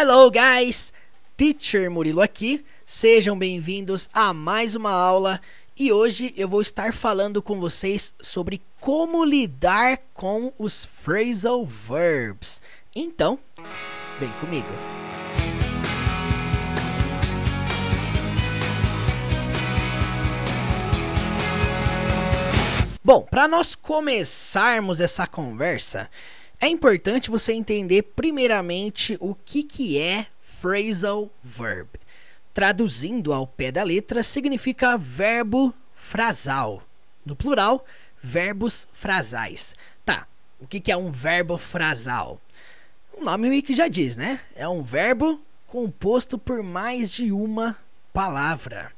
Hello guys, Teacher Murilo aqui. Sejam bem-vindos a mais uma aula e hoje eu vou estar falando com vocês sobre como lidar com os phrasal verbs. Então, vem comigo. Bom, para nós começarmos essa conversa, é importante você entender primeiramente o que, que é phrasal verb. Traduzindo ao pé da letra, significa verbo frasal. No plural, verbos frasais. Tá, o que, que é um verbo frasal? O nome meio que já diz, né? É um verbo composto por mais de uma palavra.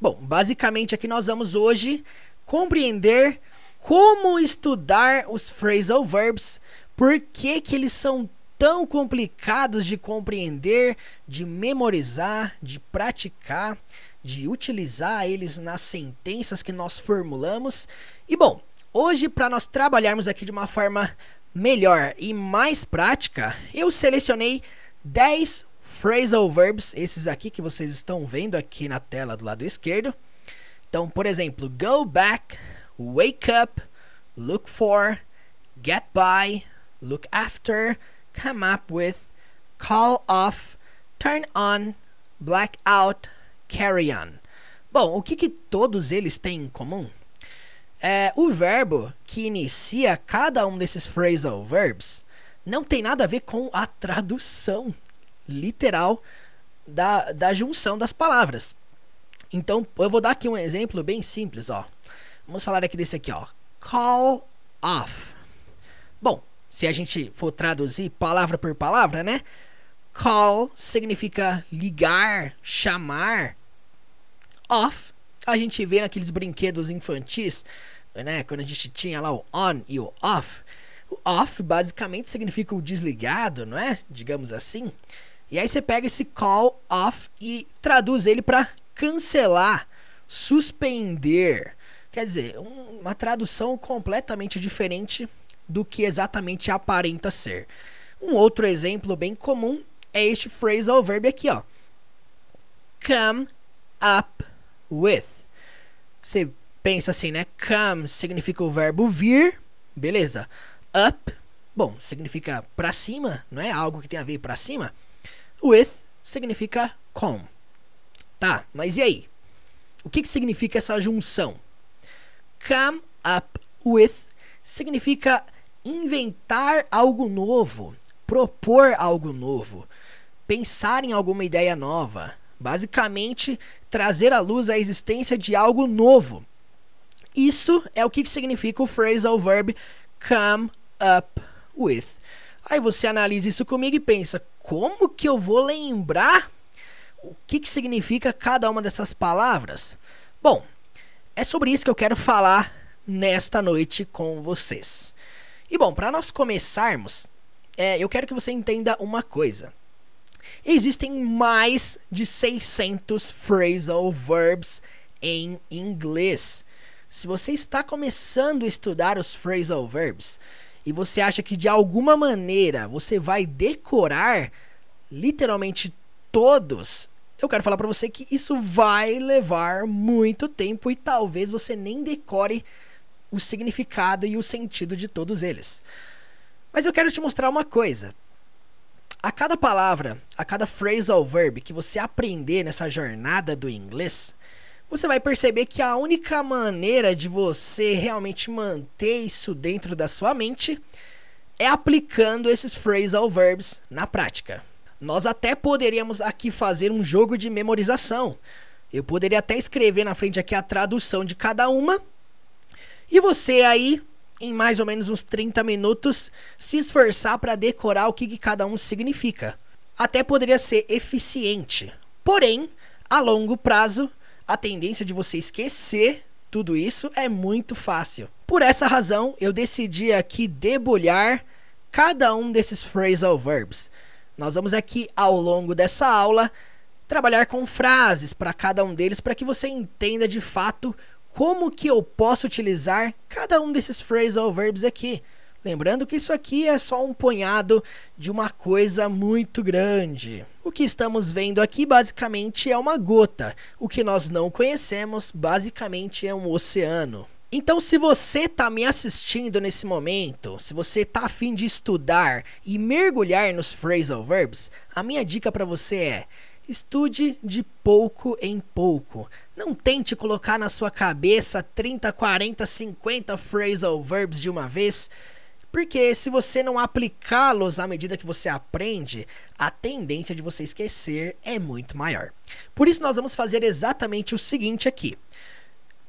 Bom, basicamente aqui nós vamos hoje compreender como estudar os phrasal verbs por que, que eles são tão complicados de compreender, de memorizar, de praticar, de utilizar eles nas sentenças que nós formulamos? E bom, hoje para nós trabalharmos aqui de uma forma melhor e mais prática, eu selecionei 10 phrasal verbs, esses aqui que vocês estão vendo aqui na tela do lado esquerdo. Então, por exemplo, go back, wake up, look for, get by, look after, come up with, call off, turn on, black out, carry on. Bom, o que, que todos eles têm em comum? É, o verbo que inicia cada um desses phrasal verbs não tem nada a ver com a tradução literal da, da junção das palavras. Então, eu vou dar aqui um exemplo bem simples, ó. Vamos falar aqui desse aqui, ó. Call off. Bom, se a gente for traduzir palavra por palavra, né? Call significa ligar, chamar. Off, a gente vê naqueles brinquedos infantis, né? Quando a gente tinha lá o on e o off. O off basicamente significa o desligado, não é? Digamos assim. E aí você pega esse call off e traduz ele para cancelar, suspender. Quer dizer, um, uma tradução completamente diferente do que exatamente aparenta ser. Um outro exemplo bem comum é este phrasal verb aqui, ó. Come up with. Você pensa assim, né? Come significa o verbo vir, beleza? Up, bom, significa para cima, não é algo que tem a ver para cima. With significa com. Tá, mas e aí? O que, que significa essa junção? Come up with significa inventar algo novo, propor algo novo, pensar em alguma ideia nova. Basicamente, trazer à luz a existência de algo novo. Isso é o que significa o phrasal verb come up with. Aí você analisa isso comigo e pensa: como que eu vou lembrar o que, que significa cada uma dessas palavras? Bom, é sobre isso que eu quero falar nesta noite com vocês. E bom, para nós começarmos, é, eu quero que você entenda uma coisa. Existem mais de 600 phrasal verbs em inglês. Se você está começando a estudar os phrasal verbs e você acha que de alguma maneira você vai decorar literalmente todos, eu quero falar para você que isso vai levar muito tempo e talvez você nem decore o significado e o sentido de todos eles. Mas eu quero te mostrar uma coisa. A cada palavra, a cada phrasal verb que você aprender nessa jornada do inglês, você vai perceber que a única maneira de você realmente manter isso dentro da sua mente é aplicando esses phrasal verbs na prática. Nós até poderíamos aqui fazer um jogo de memorização. Eu poderia até escrever na frente aqui a tradução de cada uma e você aí, em mais ou menos uns 30 minutos, se esforçar para decorar o que, que cada um significa. Até poderia ser eficiente. Porém, a longo prazo, a tendência de você esquecer tudo isso é muito fácil. Por essa razão, eu decidi aqui debulhar cada um desses phrasal verbs. Nós vamos aqui ao longo dessa aula trabalhar com frases para cada um deles para que você entenda de fato como que eu posso utilizar cada um desses phrasal verbs aqui. Lembrando que isso aqui é só um punhado de uma coisa muito grande. O que estamos vendo aqui basicamente é uma gota. O que nós não conhecemos basicamente é um oceano. Então, se você está me assistindo nesse momento, se você está afim de estudar e mergulhar nos phrasal verbs, a minha dica para você é Estude de pouco em pouco. Não tente colocar na sua cabeça 30, 40, 50 phrasal verbs de uma vez, porque se você não aplicá-los à medida que você aprende, a tendência de você esquecer é muito maior. Por isso, nós vamos fazer exatamente o seguinte aqui.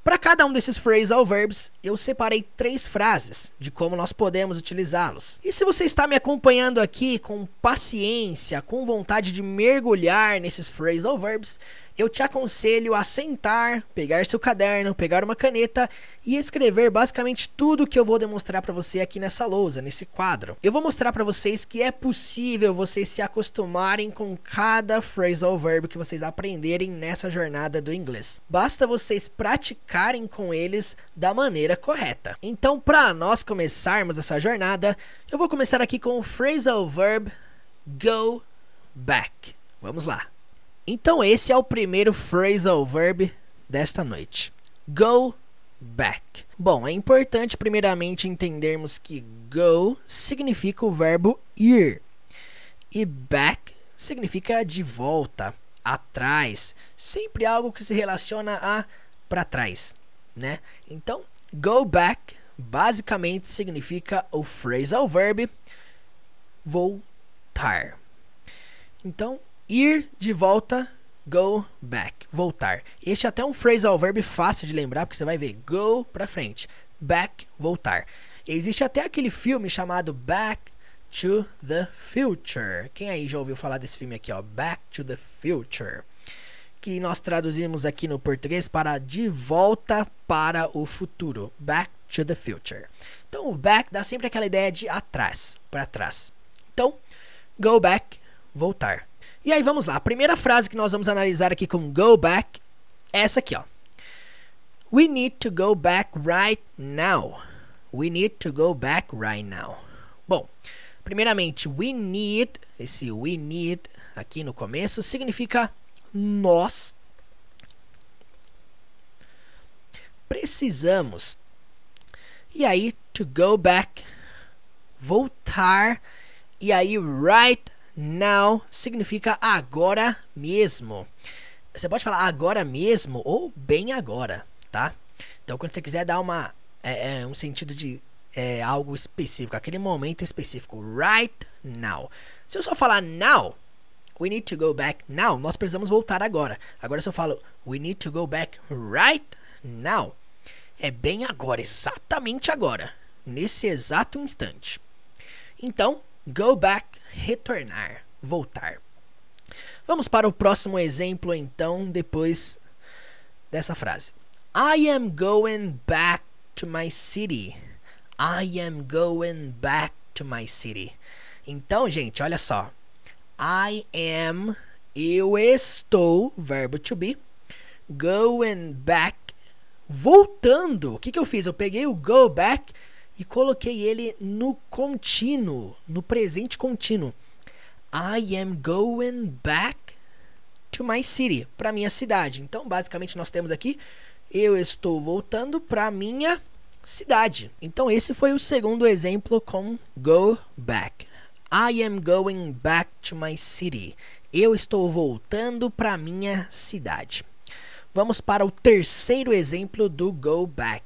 Para cada um desses phrasal verbs, eu separei três frases de como nós podemos utilizá-los. E se você está me acompanhando aqui com paciência, com vontade de mergulhar nesses phrasal verbs, eu te aconselho a sentar, pegar seu caderno, pegar uma caneta e escrever basicamente tudo que eu vou demonstrar para você aqui nessa lousa, nesse quadro. Eu vou mostrar para vocês que é possível vocês se acostumarem com cada phrasal verb que vocês aprenderem nessa jornada do inglês. Basta vocês praticarem com eles da maneira correta. Então, para nós começarmos essa jornada, eu vou começar aqui com o phrasal verb go back. Vamos lá. Então esse é o primeiro phrasal verb desta noite. Go back. Bom, é importante primeiramente entendermos que go significa o verbo ir e back significa de volta, atrás, sempre algo que se relaciona a para trás, né? Então, go back basicamente significa o phrasal verb voltar. Então, ir de volta, go back, voltar. Este é até um phrasal verb fácil de lembrar, porque você vai ver go para frente, back, voltar. Existe até aquele filme chamado Back to the Future. Quem aí já ouviu falar desse filme aqui, ó? Back to the Future. Que nós traduzimos aqui no português para De Volta para o Futuro. Back to the Future. Então, o back dá sempre aquela ideia de atrás, para trás. Então, go back, voltar. E aí vamos lá. A primeira frase que nós vamos analisar aqui com go back é essa aqui, ó. We need to go back right now. We need to go back right now. Bom, primeiramente, we need, esse we need aqui no começo significa nós precisamos. E aí to go back, voltar e aí right Now significa agora mesmo. Você pode falar agora mesmo ou bem agora, tá? Então, quando você quiser dar uma, é, é, um sentido de é, algo específico, aquele momento específico, right now. Se eu só falar now, we need to go back now, nós precisamos voltar agora. Agora, se eu falo we need to go back right now, é bem agora, exatamente agora, nesse exato instante. Então, go back retornar, voltar. Vamos para o próximo exemplo então, depois dessa frase. I am going back to my city. I am going back to my city. Então, gente, olha só. I am, eu estou, verbo to be, going back, voltando. O que, que eu fiz? Eu peguei o go back e coloquei ele no contínuo, no presente contínuo. I am going back to my city, para minha cidade. Então, basicamente nós temos aqui eu estou voltando para minha cidade. Então, esse foi o segundo exemplo com go back. I am going back to my city. Eu estou voltando para minha cidade. Vamos para o terceiro exemplo do go back.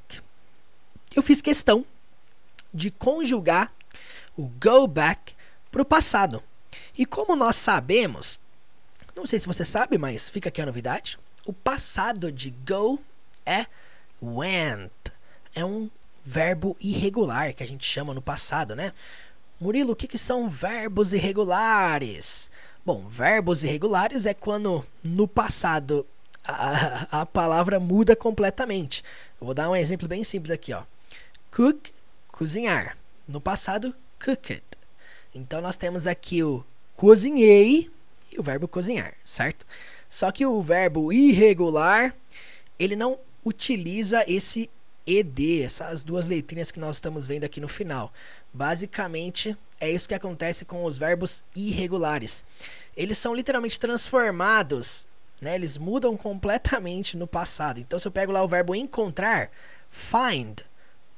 Eu fiz questão de conjugar o go back para o passado. E como nós sabemos, não sei se você sabe, mas fica aqui a novidade: o passado de go é went. É um verbo irregular que a gente chama no passado, né? Murilo, o que, que são verbos irregulares? Bom, verbos irregulares é quando no passado a, a palavra muda completamente. Eu vou dar um exemplo bem simples aqui, ó. Cook cozinhar. No passado, cooked. Então nós temos aqui o cozinhei e o verbo cozinhar, certo? Só que o verbo irregular, ele não utiliza esse ED, essas duas letrinhas que nós estamos vendo aqui no final. Basicamente, é isso que acontece com os verbos irregulares. Eles são literalmente transformados, né? eles mudam completamente no passado. Então, se eu pego lá o verbo encontrar, find,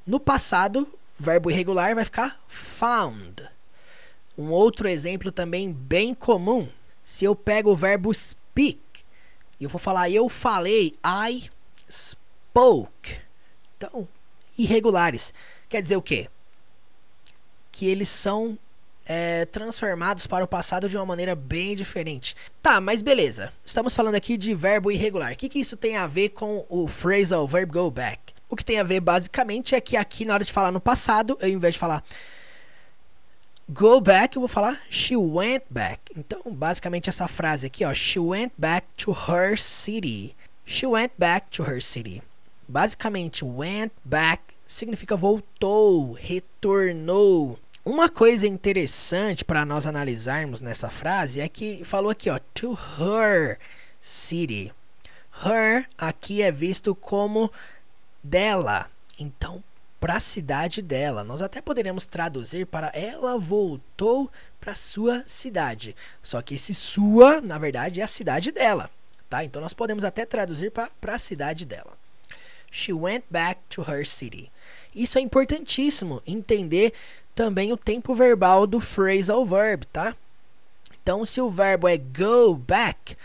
no passado verbo irregular vai ficar found. Um outro exemplo também bem comum. Se eu pego o verbo speak e eu vou falar eu falei, I spoke. Então, irregulares. Quer dizer o quê? Que eles são é, transformados para o passado de uma maneira bem diferente. Tá, mas beleza. Estamos falando aqui de verbo irregular. O que, que isso tem a ver com o phrasal verb go back? O que tem a ver basicamente é que aqui na hora de falar no passado, eu, ao invés de falar go back, eu vou falar she went back. Então, basicamente essa frase aqui, ó, she went back to her city. She went back to her city. Basicamente, went back significa voltou, retornou. Uma coisa interessante para nós analisarmos nessa frase é que falou aqui, ó, to her city. Her aqui é visto como dela. Então, para a cidade dela. Nós até poderíamos traduzir para ela voltou para sua cidade. Só que esse sua, na verdade, é a cidade dela, tá? Então nós podemos até traduzir para a cidade dela. She went back to her city. Isso é importantíssimo entender também o tempo verbal do phrasal verb, tá? Então se o verbo é go back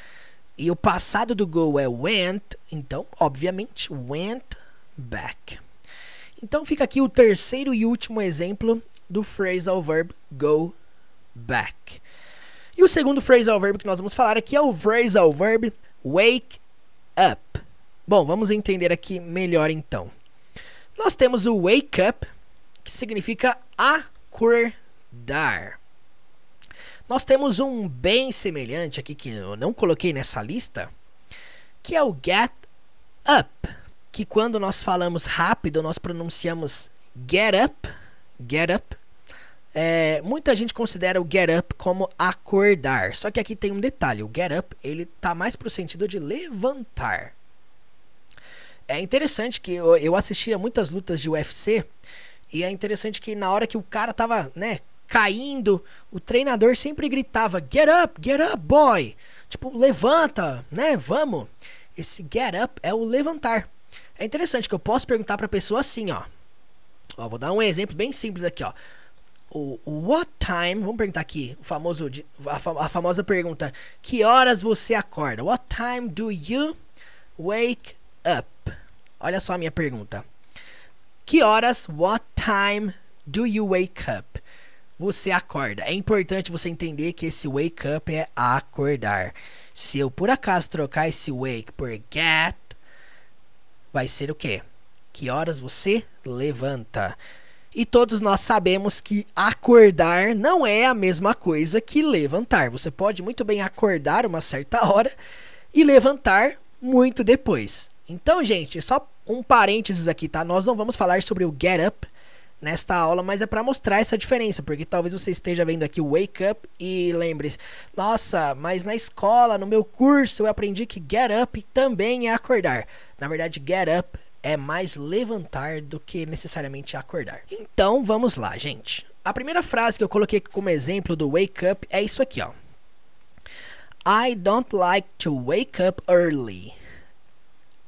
e o passado do go é went, então obviamente went back. Então fica aqui o terceiro e último exemplo do phrasal verb go back. E o segundo phrasal verb que nós vamos falar aqui é o phrasal verb wake up. Bom, vamos entender aqui melhor então. Nós temos o wake up, que significa acordar. Nós temos um bem semelhante aqui que eu não coloquei nessa lista, que é o get up que quando nós falamos rápido, nós pronunciamos get up, get up. É, muita gente considera o get up como acordar. Só que aqui tem um detalhe, o get up, ele tá mais pro sentido de levantar. É interessante que eu, eu assistia muitas lutas de UFC e é interessante que na hora que o cara tava, né, caindo, o treinador sempre gritava: "Get up, get up, boy". Tipo, levanta, né? Vamos. Esse get up é o levantar. É interessante que eu posso perguntar para a pessoa assim, ó. ó. Vou dar um exemplo bem simples aqui, ó. O, what time, vamos perguntar aqui, o famoso, a, a famosa pergunta, que horas você acorda? What time do you wake up? Olha só a minha pergunta. Que horas, what time do you wake up? Você acorda. É importante você entender que esse wake up é acordar. Se eu por acaso trocar esse wake por get, vai ser o quê? Que horas você levanta? E todos nós sabemos que acordar não é a mesma coisa que levantar. Você pode muito bem acordar uma certa hora e levantar muito depois. Então, gente, só um parênteses aqui, tá? Nós não vamos falar sobre o get up nesta aula, mas é para mostrar essa diferença, porque talvez você esteja vendo aqui o Wake Up e lembre-se, nossa, mas na escola, no meu curso, eu aprendi que get up também é acordar. Na verdade, get up é mais levantar do que necessariamente acordar. Então, vamos lá, gente. A primeira frase que eu coloquei como exemplo do wake up é isso aqui, ó. I don't like to wake up early.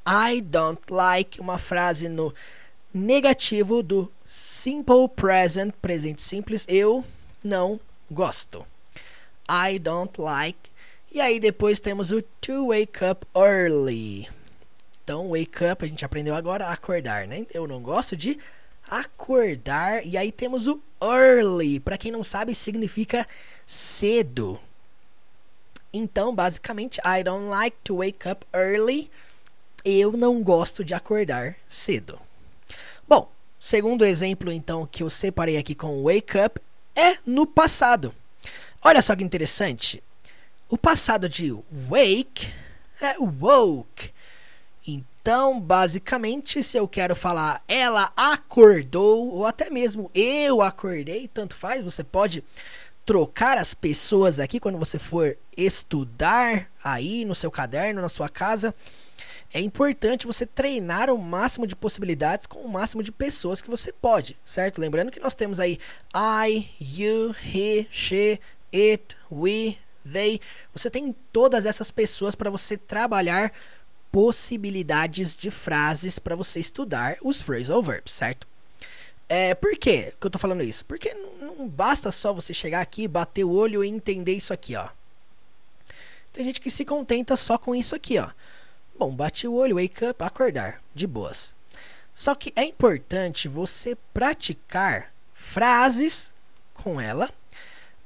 I don't like, uma frase no negativo do Simple present, presente simples, eu não gosto. I don't like. E aí depois temos o to wake up early. Então, wake up, a gente aprendeu agora acordar, né? Eu não gosto de acordar. E aí temos o early. Para quem não sabe, significa cedo. Então, basicamente, I don't like to wake up early. Eu não gosto de acordar cedo. Bom, Segundo exemplo, então, que eu separei aqui com Wake Up é no passado. Olha só que interessante. O passado de wake é woke. Então, basicamente, se eu quero falar ela acordou, ou até mesmo eu acordei, tanto faz, você pode trocar as pessoas aqui quando você for estudar aí no seu caderno, na sua casa é importante você treinar o máximo de possibilidades com o máximo de pessoas que você pode, certo? Lembrando que nós temos aí I, you, he, she, it, we, they. Você tem todas essas pessoas para você trabalhar possibilidades de frases para você estudar os phrasal verbs, certo? É, por quê que eu tô falando isso? Porque não basta só você chegar aqui, bater o olho e entender isso aqui, ó. Tem gente que se contenta só com isso aqui, ó. Bom, bati o olho, wake up, acordar, de boas. Só que é importante você praticar frases com ela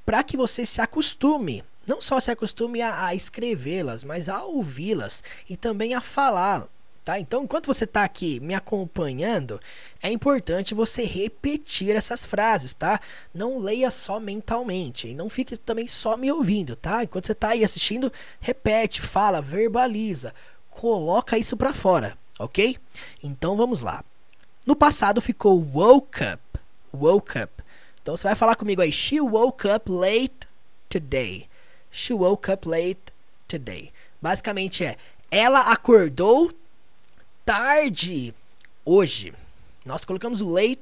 para que você se acostume. Não só se acostume a, a escrevê-las, mas a ouvi-las e também a falar. Tá? Então, enquanto você está aqui me acompanhando, é importante você repetir essas frases, tá? Não leia só mentalmente e não fique também só me ouvindo, tá? Enquanto você está aí assistindo, repete, fala, verbaliza coloca isso para fora, ok? Então vamos lá. No passado ficou woke up, woke up. Então você vai falar comigo aí, she woke up late today. She woke up late today. Basicamente é, ela acordou tarde hoje. Nós colocamos o late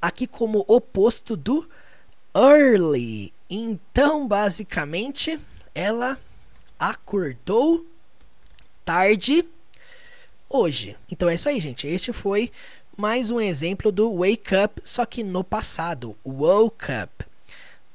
aqui como oposto do early. Então, basicamente, ela acordou tarde hoje. Então é isso aí, gente. Este foi mais um exemplo do wake up, só que no passado, woke up.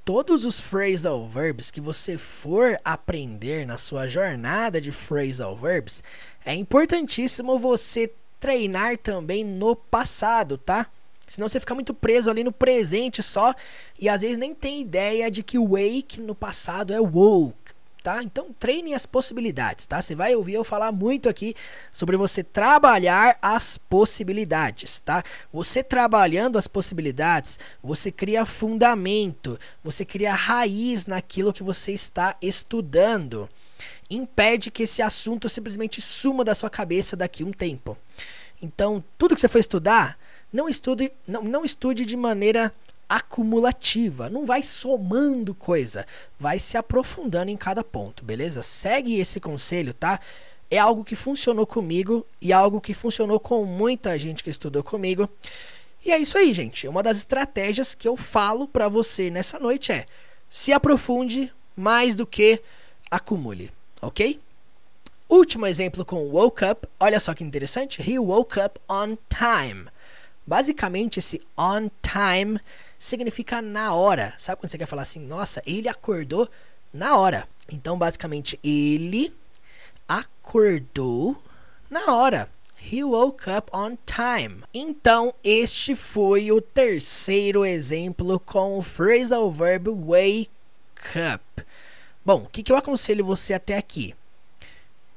Todos os phrasal verbs que você for aprender na sua jornada de phrasal verbs, é importantíssimo você treinar também no passado, tá? Senão você fica muito preso ali no presente só e às vezes nem tem ideia de que wake no passado é woke tá? Então treine as possibilidades, tá? Você vai ouvir eu falar muito aqui sobre você trabalhar as possibilidades, tá? Você trabalhando as possibilidades, você cria fundamento, você cria raiz naquilo que você está estudando. Impede que esse assunto simplesmente suma da sua cabeça daqui a um tempo. Então, tudo que você for estudar, não estude, não, não estude de maneira acumulativa, não vai somando coisa, vai se aprofundando em cada ponto, beleza? Segue esse conselho, tá? É algo que funcionou comigo e é algo que funcionou com muita gente que estudou comigo. E é isso aí, gente. Uma das estratégias que eu falo para você nessa noite é: se aprofunde mais do que acumule, ok? Último exemplo com woke up. Olha só que interessante. He woke up on time. Basicamente, esse on time significa na hora. Sabe quando você quer falar assim, nossa, ele acordou na hora. Então, basicamente, ele acordou na hora. He woke up on time. Então, este foi o terceiro exemplo com o phrasal verb wake up. Bom, o que, que eu aconselho você até aqui?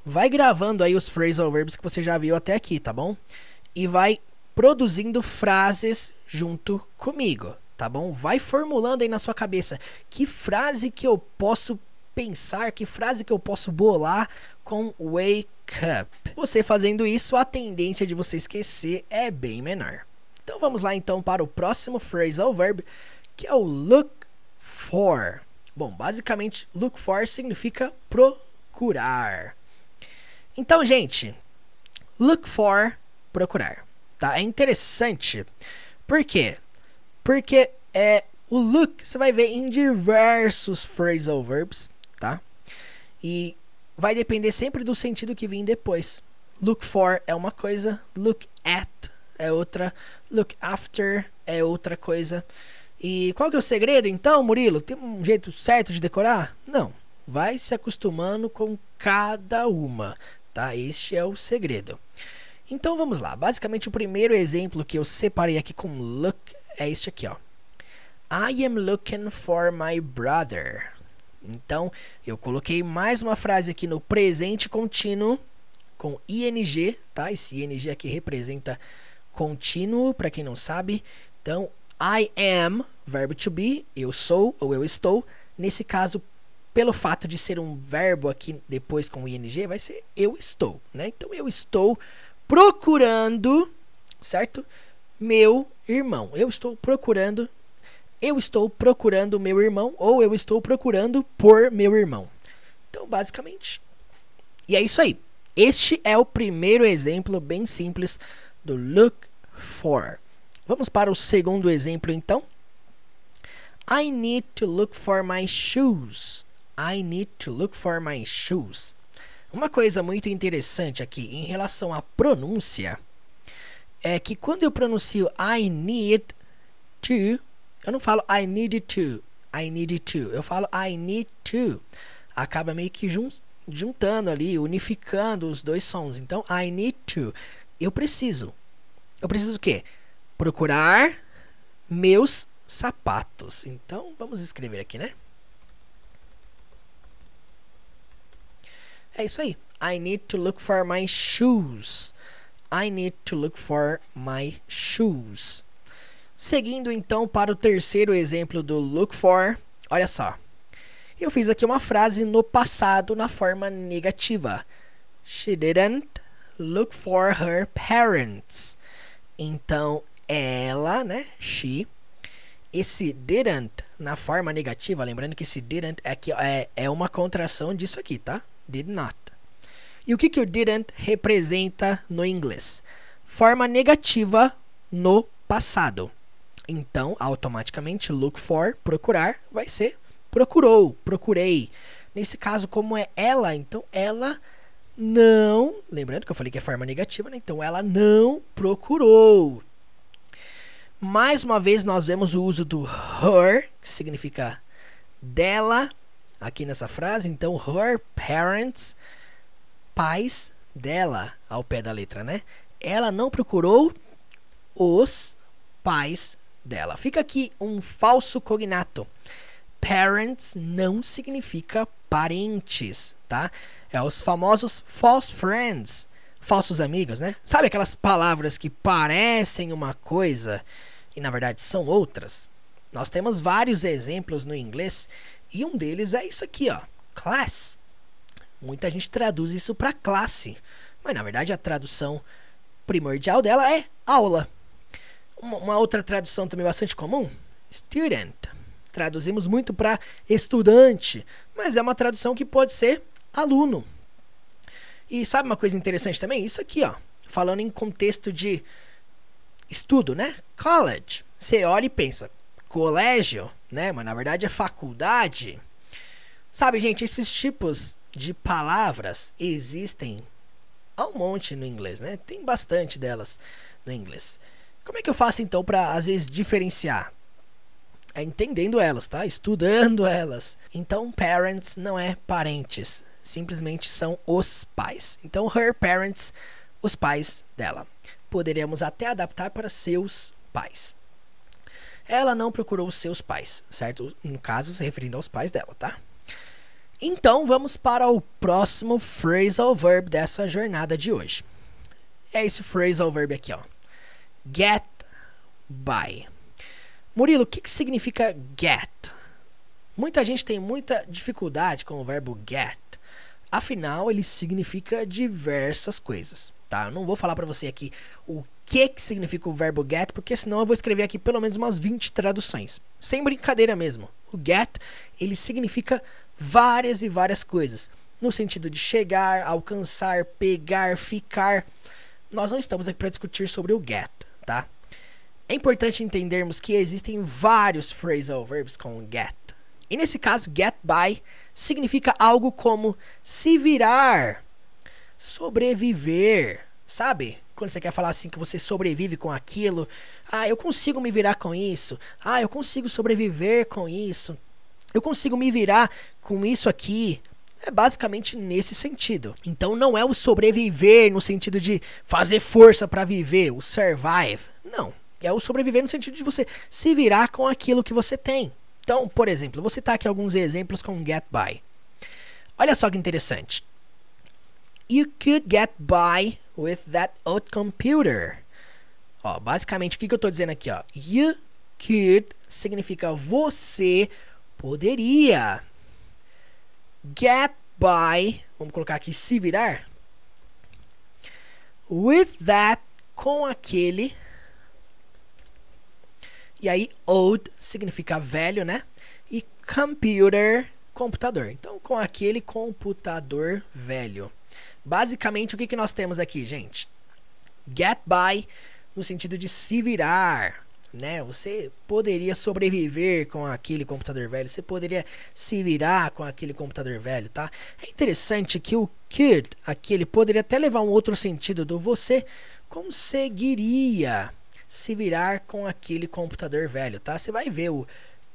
Vai gravando aí os phrasal verbs que você já viu até aqui, tá bom? E vai produzindo frases junto comigo tá bom? Vai formulando aí na sua cabeça que frase que eu posso pensar, que frase que eu posso bolar com wake up. Você fazendo isso, a tendência de você esquecer é bem menor. Então vamos lá então para o próximo phrasal verb, que é o look for. Bom, basicamente look for significa procurar. Então, gente, look for, procurar, tá? É interessante. Por quê? Porque é o look você vai ver em diversos phrasal verbs, tá? E vai depender sempre do sentido que vem depois. Look for é uma coisa, look at é outra, look after é outra coisa. E qual que é o segredo então, Murilo? Tem um jeito certo de decorar? Não. Vai se acostumando com cada uma, tá? Este é o segredo. Então vamos lá. Basicamente o primeiro exemplo que eu separei aqui com look é este aqui, ó. I am looking for my brother. Então, eu coloquei mais uma frase aqui no presente contínuo com ing, tá? Esse ing aqui representa contínuo, para quem não sabe. Então, I am, verbo to be, eu sou ou eu estou. Nesse caso, pelo fato de ser um verbo aqui depois com ing, vai ser eu estou, né? Então, eu estou procurando, certo? Meu irmão. Eu estou procurando, eu estou procurando meu irmão ou eu estou procurando por meu irmão. Então, basicamente, e é isso aí. Este é o primeiro exemplo bem simples do look for. Vamos para o segundo exemplo então. I need to look for my shoes. I need to look for my shoes. Uma coisa muito interessante aqui em relação à pronúncia é que quando eu pronuncio I need to, eu não falo I need to, I need to, eu falo I need to. Acaba meio que jun juntando ali, unificando os dois sons. Então, I need to, eu preciso. Eu preciso o quê? Procurar meus sapatos. Então, vamos escrever aqui, né? É isso aí. I need to look for my shoes. I need to look for my shoes. Seguindo então para o terceiro exemplo do look for, olha só. Eu fiz aqui uma frase no passado na forma negativa. She didn't look for her parents. Então ela, né, she esse didn't na forma negativa, lembrando que esse didn't é, que, é, é uma contração disso aqui, tá? Did not. E o que, que o didn't representa no inglês? Forma negativa no passado. Então, automaticamente, look for, procurar, vai ser procurou, procurei. Nesse caso, como é ela, então ela não. Lembrando que eu falei que é forma negativa, né? Então ela não procurou. Mais uma vez, nós vemos o uso do her, que significa dela, aqui nessa frase. Então, her parents pais dela ao pé da letra, né? Ela não procurou os pais dela. Fica aqui um falso cognato. Parents não significa parentes, tá? É os famosos false friends, falsos amigos, né? Sabe aquelas palavras que parecem uma coisa e na verdade são outras? Nós temos vários exemplos no inglês e um deles é isso aqui, ó. Class Muita gente traduz isso para classe, mas na verdade a tradução primordial dela é aula. Uma, uma outra tradução também bastante comum, student. Traduzimos muito para estudante, mas é uma tradução que pode ser aluno. E sabe uma coisa interessante também? Isso aqui, ó, falando em contexto de estudo, né? College. Você olha e pensa, colégio, né? Mas na verdade é faculdade. Sabe, gente, esses tipos de palavras existem ao um monte no inglês, né? Tem bastante delas no inglês. Como é que eu faço então para às vezes diferenciar? É entendendo elas, tá? Estudando elas. Então, parents não é parentes, simplesmente são os pais. Então, her parents, os pais dela. Poderíamos até adaptar para seus pais. Ela não procurou seus pais, certo? No caso, se referindo aos pais dela, tá? Então vamos para o próximo phrasal verb dessa jornada de hoje. É esse phrasal verb aqui, ó. Get by. Murilo, o que, que significa get? Muita gente tem muita dificuldade com o verbo get. Afinal, ele significa diversas coisas, tá? Eu não vou falar para você aqui o que que significa o verbo get, porque senão eu vou escrever aqui pelo menos umas 20 traduções. Sem brincadeira mesmo. O get, ele significa várias e várias coisas. No sentido de chegar, alcançar, pegar, ficar. Nós não estamos aqui para discutir sobre o get, tá? É importante entendermos que existem vários phrasal verbs com get. E nesse caso, get by significa algo como se virar, sobreviver, sabe? Quando você quer falar assim que você sobrevive com aquilo, ah, eu consigo me virar com isso, ah, eu consigo sobreviver com isso, eu consigo me virar com isso aqui é basicamente nesse sentido. Então não é o sobreviver no sentido de fazer força para viver, o survive. Não. É o sobreviver no sentido de você se virar com aquilo que você tem. Então, por exemplo, vou citar aqui alguns exemplos com get by. Olha só que interessante. You could get by with that old computer. Ó, basicamente, o que, que eu estou dizendo aqui? Ó? You could significa você poderia get by, vamos colocar aqui se virar, with that, com aquele, e aí old significa velho, né? E computer, computador. Então, com aquele computador velho. Basicamente, o que, que nós temos aqui, gente? Get by no sentido de se virar, né? Você poderia sobreviver com aquele computador velho, você poderia se virar com aquele computador velho, tá? É interessante que o could aqui ele poderia até levar um outro sentido do você conseguiria se virar com aquele computador velho, tá? Você vai ver o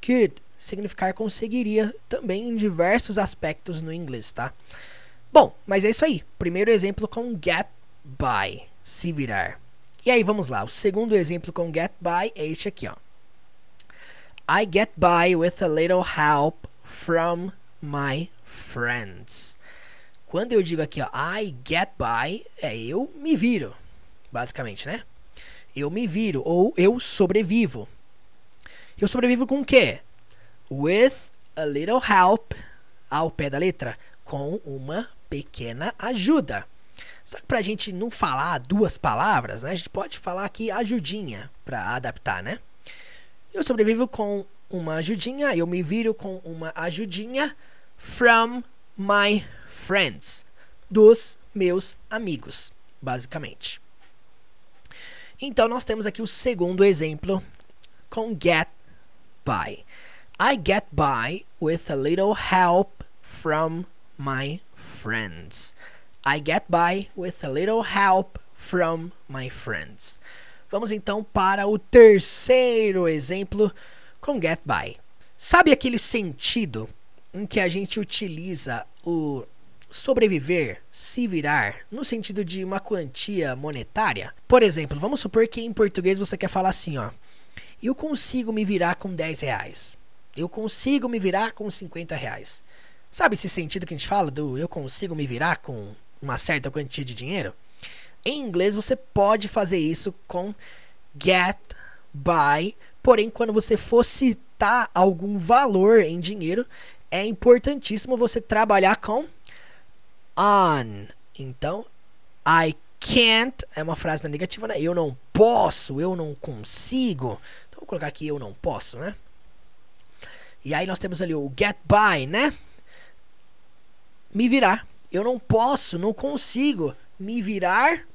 could significar conseguiria também em diversos aspectos no inglês, tá? Bom, mas é isso aí. Primeiro exemplo com get by, se virar. E aí, vamos lá. O segundo exemplo com get by é este aqui, ó. I get by with a little help from my friends. Quando eu digo aqui, ó, I get by, é eu me viro, basicamente, né? Eu me viro ou eu sobrevivo. Eu sobrevivo com o quê? With a little help, ao pé da letra, com uma pequena ajuda. Só que pra gente não falar duas palavras, né? A gente pode falar aqui ajudinha pra adaptar, né? Eu sobrevivo com uma ajudinha, eu me viro com uma ajudinha from my friends, dos meus amigos, basicamente. Então nós temos aqui o segundo exemplo com get by. I get by with a little help from my friends. I get by with a little help from my friends. Vamos então para o terceiro exemplo com get by. Sabe aquele sentido em que a gente utiliza o sobreviver, se virar, no sentido de uma quantia monetária? Por exemplo, vamos supor que em português você quer falar assim, ó. Eu consigo me virar com 10 reais. Eu consigo me virar com 50 reais. Sabe esse sentido que a gente fala do eu consigo me virar com uma certa quantia de dinheiro. Em inglês você pode fazer isso com get, buy, porém quando você for citar algum valor em dinheiro, é importantíssimo você trabalhar com on. Então, I can't é uma frase negativa, né? Eu não posso, eu não consigo. Então vou colocar aqui eu não posso, né? E aí nós temos ali o get by, né? Me virar eu não posso, não consigo me virar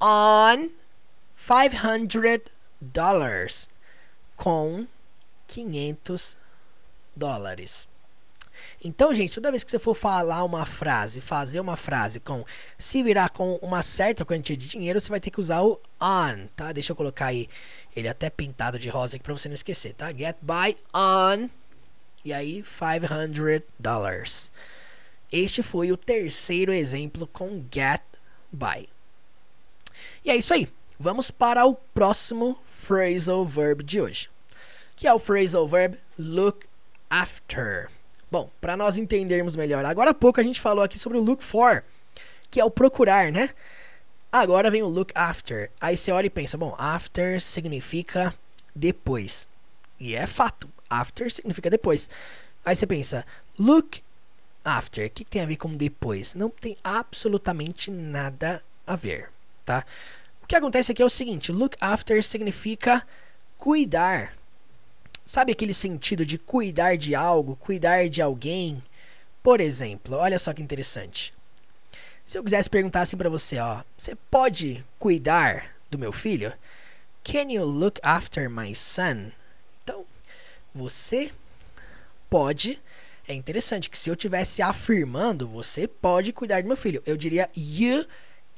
on 500 dollars com 500 dólares. Então, gente, toda vez que você for falar uma frase, fazer uma frase com se virar com uma certa quantia de dinheiro, você vai ter que usar o on, tá? Deixa eu colocar aí ele até pintado de rosa aqui para você não esquecer, tá? Get by on e aí 500 dollars. Este foi o terceiro exemplo com get by. E é isso aí. Vamos para o próximo phrasal verb de hoje, que é o phrasal verb look after. Bom, para nós entendermos melhor, agora há pouco a gente falou aqui sobre o look for, que é o procurar, né? Agora vem o look after. Aí você olha e pensa, bom, after significa depois. E é fato. After significa depois. Aí você pensa, look after? O que, que tem a ver com depois? Não tem absolutamente nada a ver, tá? O que acontece aqui é o seguinte: look after significa cuidar. Sabe aquele sentido de cuidar de algo, cuidar de alguém? Por exemplo, olha só que interessante. Se eu quisesse perguntar assim para você, ó, você pode cuidar do meu filho? Can you look after my son? Então, você pode é interessante que se eu tivesse afirmando, você pode cuidar do meu filho. Eu diria you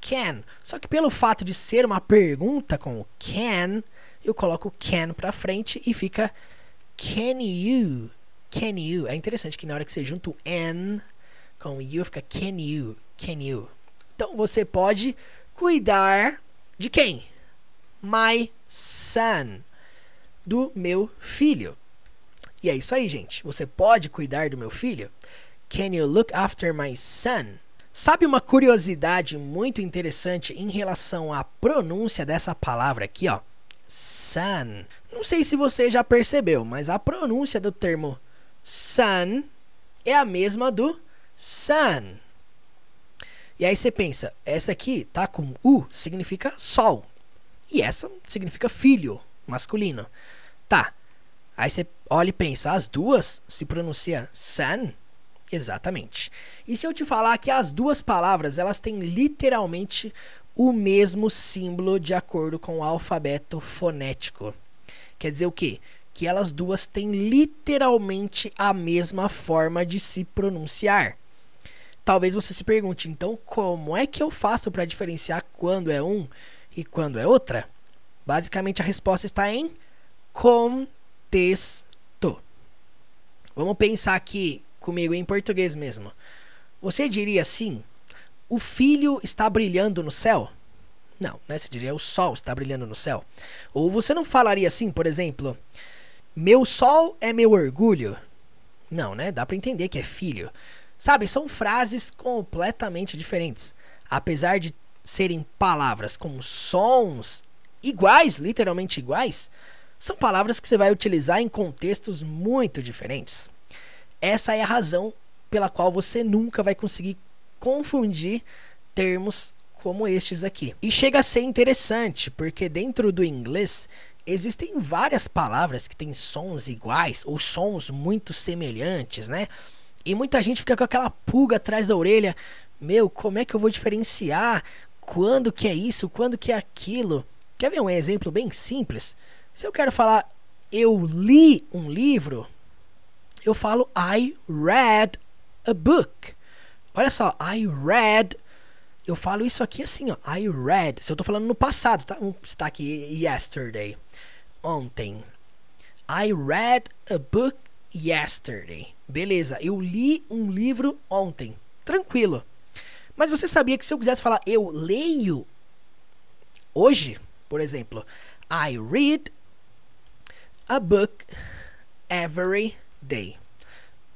can. Só que pelo fato de ser uma pergunta com o can, eu coloco can pra frente e fica can you? Can you? É interessante que na hora que você junta o an com you, fica can you? Can you? Então você pode cuidar de quem? My son. Do meu filho. E é isso aí, gente. Você pode cuidar do meu filho? Can you look after my son? Sabe uma curiosidade muito interessante em relação à pronúncia dessa palavra aqui, ó? Son. Não sei se você já percebeu, mas a pronúncia do termo son é a mesma do sun. E aí você pensa, essa aqui tá com U, significa sol. E essa significa filho, masculino. Tá. Aí você olha e pensa, as duas se pronuncia san? Exatamente. E se eu te falar que as duas palavras, elas têm literalmente o mesmo símbolo de acordo com o alfabeto fonético. Quer dizer o quê? Que elas duas têm literalmente a mesma forma de se pronunciar. Talvez você se pergunte, então como é que eu faço para diferenciar quando é um e quando é outra? Basicamente a resposta está em com texto. Vamos pensar aqui comigo em português mesmo. Você diria assim: O filho está brilhando no céu? Não, né? Você diria: O sol está brilhando no céu. Ou você não falaria assim, por exemplo: Meu sol é meu orgulho? Não, né? Dá para entender que é filho. Sabe, são frases completamente diferentes. Apesar de serem palavras com sons iguais, literalmente iguais, são palavras que você vai utilizar em contextos muito diferentes. Essa é a razão pela qual você nunca vai conseguir confundir termos como estes aqui. E chega a ser interessante, porque dentro do inglês existem várias palavras que têm sons iguais ou sons muito semelhantes, né? E muita gente fica com aquela pulga atrás da orelha, meu, como é que eu vou diferenciar quando que é isso, quando que é aquilo? Quer ver um exemplo bem simples? Se eu quero falar eu li um livro, eu falo I read a book. Olha só, I read. Eu falo isso aqui assim, ó. I read. Se eu estou falando no passado, tá? Vamos citar aqui yesterday. Ontem. I read a book yesterday. Beleza, eu li um livro ontem. Tranquilo. Mas você sabia que se eu quisesse falar eu leio hoje, por exemplo, I read a book every day.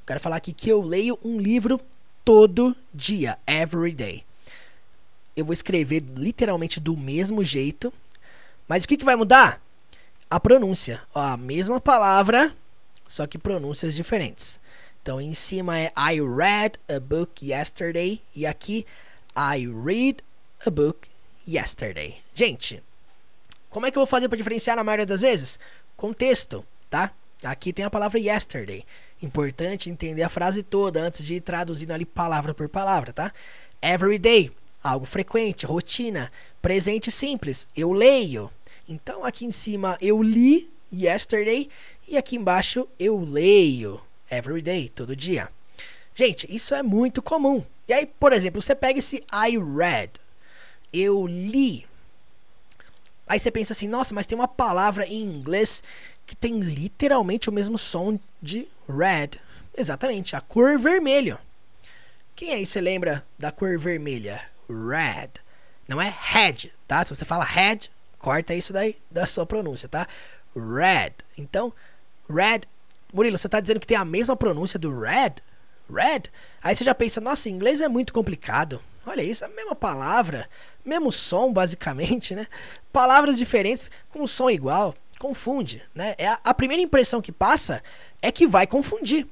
Quero falar aqui que eu leio um livro todo dia, every day. Eu vou escrever literalmente do mesmo jeito, mas o que, que vai mudar? A pronúncia. Ó, a mesma palavra, só que pronúncias diferentes. Então, em cima é I read a book yesterday. E aqui, I read a book yesterday. Gente, como é que eu vou fazer para diferenciar na maioria das vezes? Contexto, tá? Aqui tem a palavra yesterday. Importante entender a frase toda antes de ir traduzindo ali palavra por palavra, tá? Every day, algo frequente, rotina, presente simples, eu leio. Então aqui em cima eu li yesterday e aqui embaixo eu leio every day, todo dia. Gente, isso é muito comum. E aí, por exemplo, você pega esse I read, eu li. Aí você pensa assim, nossa, mas tem uma palavra em inglês que tem literalmente o mesmo som de red. Exatamente, a cor vermelho. Quem aí se lembra da cor vermelha? Red. Não é red, tá? Se você fala red, corta isso daí da sua pronúncia, tá? Red. Então, red. Murilo, você tá dizendo que tem a mesma pronúncia do red? Red? Aí você já pensa, nossa, inglês é muito complicado. Olha isso, é a mesma palavra mesmo som, basicamente, né? Palavras diferentes com som igual, confunde, né? É a, a primeira impressão que passa é que vai confundir.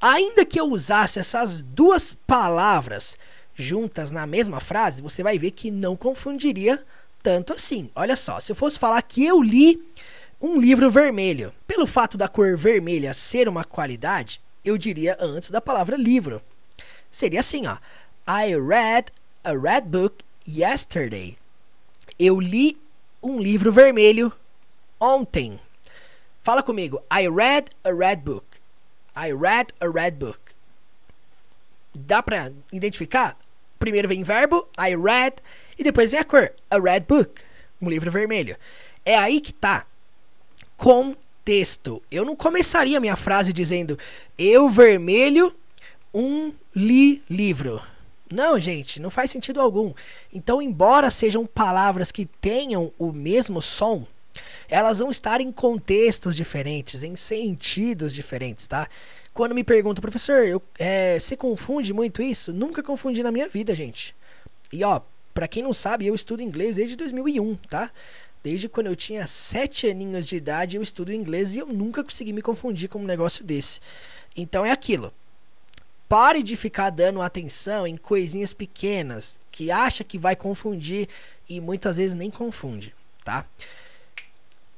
Ainda que eu usasse essas duas palavras juntas na mesma frase, você vai ver que não confundiria tanto assim. Olha só, se eu fosse falar que eu li um livro vermelho, pelo fato da cor vermelha ser uma qualidade, eu diria antes da palavra livro. Seria assim, ó. I read a red book yesterday. Eu li um livro vermelho ontem. Fala comigo. I read a red book. I read a red book. Dá pra identificar? Primeiro vem verbo, I read, e depois vem a cor, a red book, um livro vermelho. É aí que tá. Contexto. Eu não começaria minha frase dizendo eu vermelho um li livro. Não, gente, não faz sentido algum. Então, embora sejam palavras que tenham o mesmo som, elas vão estar em contextos diferentes, em sentidos diferentes, tá? Quando me perguntam, professor, eu, é, você confunde muito isso? Nunca confundi na minha vida, gente. E ó, pra quem não sabe, eu estudo inglês desde 2001, tá? Desde quando eu tinha sete aninhos de idade, eu estudo inglês e eu nunca consegui me confundir com um negócio desse. Então é aquilo. Pare de ficar dando atenção em coisinhas pequenas que acha que vai confundir e muitas vezes nem confunde, tá?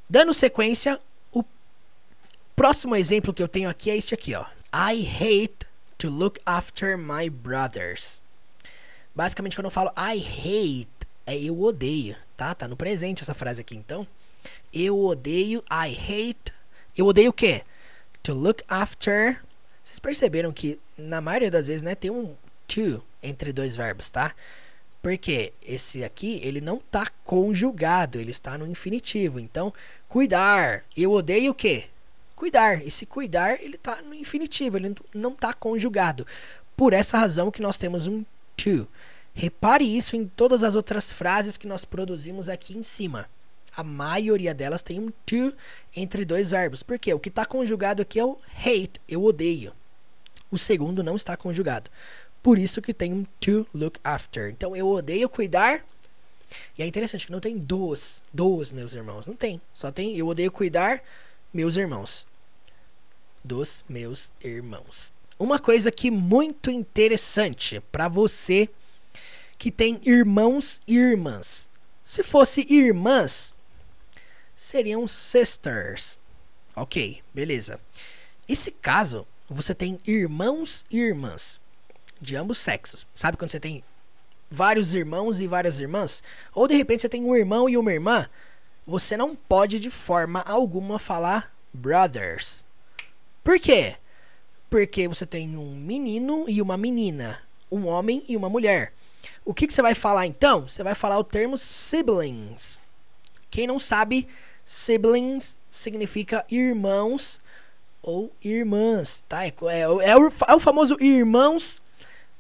Dando sequência, o próximo exemplo que eu tenho aqui é este aqui, ó. I hate to look after my brothers. Basicamente, quando eu falo I hate, é eu odeio, tá? Tá no presente essa frase aqui, então. Eu odeio, I hate. Eu odeio o quê? To look after vocês perceberam que na maioria das vezes, né, tem um to entre dois verbos, tá? Porque esse aqui, ele não tá conjugado, ele está no infinitivo. Então, cuidar. Eu odeio o quê? Cuidar. esse cuidar, ele tá no infinitivo, ele não tá conjugado. Por essa razão que nós temos um to. Repare isso em todas as outras frases que nós produzimos aqui em cima a maioria delas tem um to entre dois verbos. Porque o que está conjugado aqui é o hate, eu odeio. O segundo não está conjugado. Por isso que tem um to look after. Então eu odeio cuidar. E é interessante que não tem dos, dos meus irmãos, não tem. Só tem eu odeio cuidar meus irmãos. Dos meus irmãos. Uma coisa que muito interessante para você que tem irmãos e irmãs. Se fosse irmãs, seriam sisters. Ok, beleza. Esse caso, você tem irmãos e irmãs de ambos sexos. Sabe quando você tem vários irmãos e várias irmãs? Ou de repente você tem um irmão e uma irmã? Você não pode de forma alguma falar brothers. Por quê? Porque você tem um menino e uma menina, um homem e uma mulher. O que, que você vai falar então? Você vai falar o termo siblings. Quem não sabe, Siblings significa irmãos ou irmãs, tá? É, é, é, o, é o famoso irmãos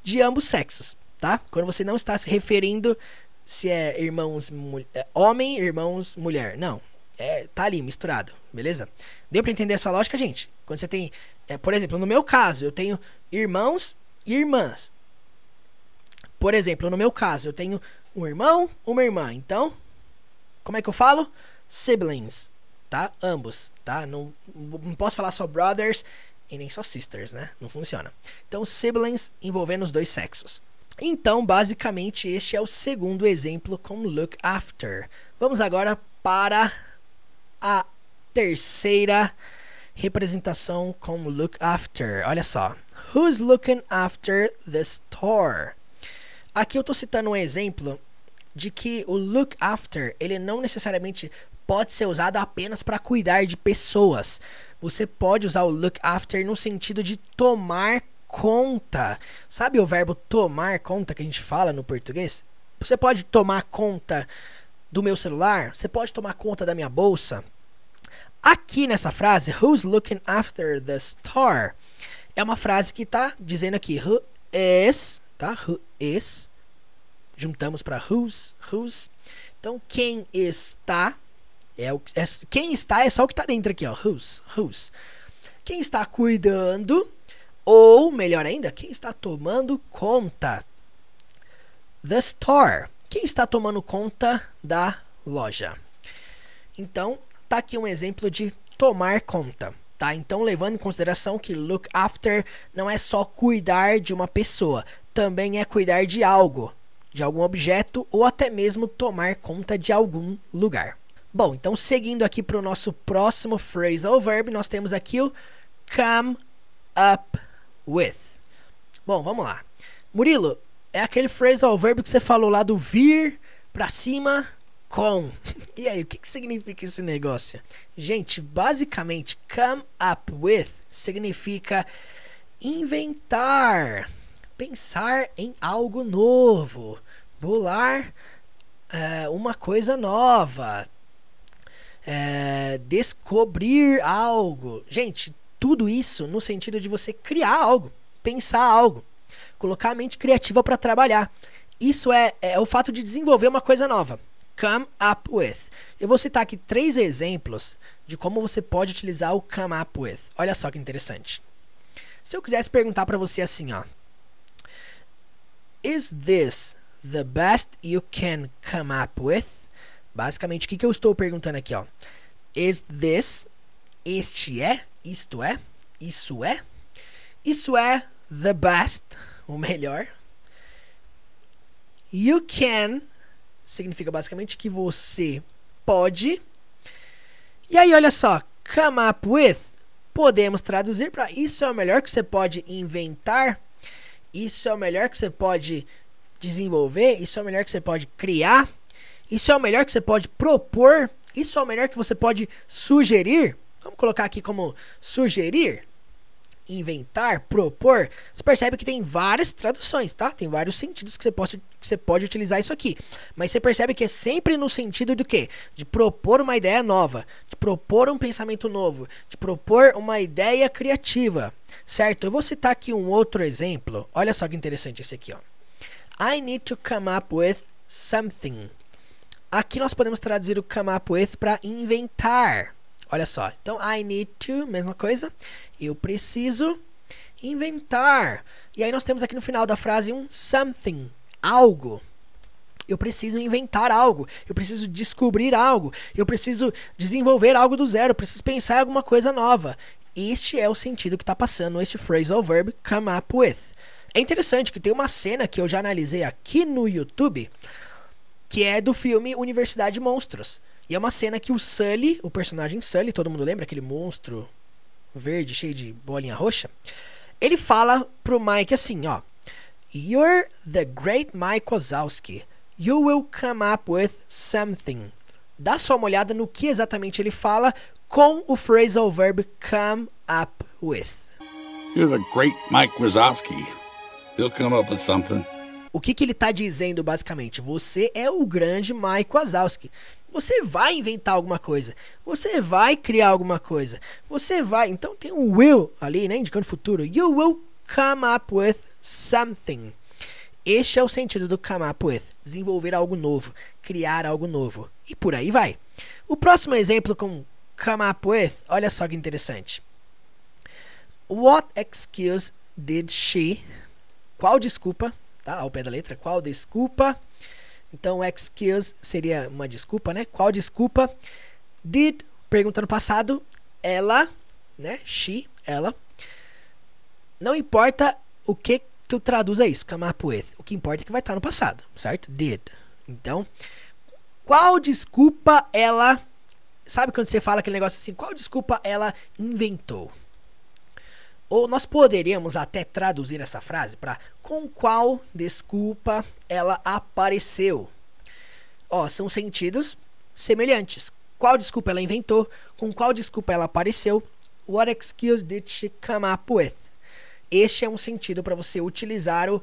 de ambos sexos, tá? Quando você não está se referindo se é irmãos é homem, irmãos mulher. Não. É, tá ali misturado, beleza? Deu para entender essa lógica, gente? Quando você tem, é, por exemplo, no meu caso, eu tenho irmãos e irmãs. Por exemplo, no meu caso, eu tenho um irmão, uma irmã. Então, como é que eu falo? siblings, tá? Ambos, tá? Não, não posso falar só brothers e nem só sisters, né? Não funciona. Então, siblings envolvendo os dois sexos. Então, basicamente, este é o segundo exemplo com look after. Vamos agora para a terceira representação com look after. Olha só. Who's looking after the store? Aqui eu estou citando um exemplo de que o look after ele não necessariamente pode ser usado apenas para cuidar de pessoas. Você pode usar o look after no sentido de tomar conta. Sabe o verbo tomar conta que a gente fala no português? Você pode tomar conta do meu celular? Você pode tomar conta da minha bolsa? Aqui nessa frase, who's looking after the star? É uma frase que está dizendo aqui, who is, tá? Who is. Juntamos para who's, who's. Então, quem está é o, é, quem está é só o que está dentro aqui, ó. Who's, who's. Quem está cuidando, ou melhor ainda, quem está tomando conta. The store. Quem está tomando conta da loja. Então, tá aqui um exemplo de tomar conta. Tá? Então, levando em consideração que look after não é só cuidar de uma pessoa, também é cuidar de algo, de algum objeto ou até mesmo tomar conta de algum lugar. Bom, então seguindo aqui para o nosso próximo phrasal verb, nós temos aqui o come up with. Bom, vamos lá. Murilo, é aquele phrasal verb que você falou lá do vir para cima com. E aí, o que, que significa esse negócio? Gente, basicamente, come up with significa inventar, pensar em algo novo, bolar eh, uma coisa nova, é, descobrir algo. Gente, tudo isso no sentido de você criar algo, pensar algo, colocar a mente criativa para trabalhar. Isso é, é o fato de desenvolver uma coisa nova. Come up with. Eu vou citar aqui três exemplos de como você pode utilizar o come up with. Olha só que interessante. Se eu quisesse perguntar para você assim, ó, Is this the best you can come up with? Basicamente, o que, que eu estou perguntando aqui, ó? Is this, este é, isto é, isso é, isso é the best, o melhor. You can significa basicamente que você pode. E aí, olha só, come up with podemos traduzir para isso é o melhor que você pode inventar, isso é o melhor que você pode desenvolver, isso é o melhor que você pode criar. Isso é o melhor que você pode propor? Isso é o melhor que você pode sugerir? Vamos colocar aqui como sugerir, inventar, propor. Você percebe que tem várias traduções, tá? Tem vários sentidos que você, que você pode utilizar isso aqui. Mas você percebe que é sempre no sentido do quê? De propor uma ideia nova, de propor um pensamento novo, de propor uma ideia criativa, certo? Eu vou citar aqui um outro exemplo. Olha só que interessante esse aqui, ó. I need to come up with something Aqui nós podemos traduzir o come up with para inventar. Olha só. Então, I need to, mesma coisa. Eu preciso inventar. E aí nós temos aqui no final da frase um something, algo. Eu preciso inventar algo, eu preciso descobrir algo, eu preciso desenvolver algo do zero, eu preciso pensar em alguma coisa nova. Este é o sentido que está passando este phrasal verb come up with. É interessante que tem uma cena que eu já analisei aqui no YouTube que é do filme Universidade Monstros. E é uma cena que o Sully, o personagem Sully, todo mundo lembra aquele monstro verde cheio de bolinha roxa? Ele fala pro Mike assim, ó: "You're the great Mike Wazowski. You will come up with something." Dá só uma olhada no que exatamente ele fala com o phrasal verb come up with. You're the great Mike Wazowski. you'll come up with something. O que, que ele está dizendo basicamente? Você é o grande Mike Wazowski. Você vai inventar alguma coisa. Você vai criar alguma coisa. Você vai. Então tem um will ali, né? Indicando o futuro. You will come up with something. Este é o sentido do come up with. Desenvolver algo novo. Criar algo novo. E por aí vai. O próximo exemplo com come up with. Olha só que interessante. What excuse did she. Qual desculpa tá? Ao pé da letra, qual desculpa? Então, excuse seria uma desculpa, né? Qual desculpa? Did, pergunta no passado, ela, né? She, ela. Não importa o que que eu traduza isso, come up with. O que importa é que vai estar no passado, certo? Did. Então, qual desculpa ela... Sabe quando você fala aquele negócio assim, qual desculpa ela inventou? Ou nós poderíamos até traduzir essa frase para com qual desculpa ela apareceu. Ó, são sentidos semelhantes. Qual desculpa ela inventou? Com qual desculpa ela apareceu? What excuse did she come up with? Este é um sentido para você utilizar o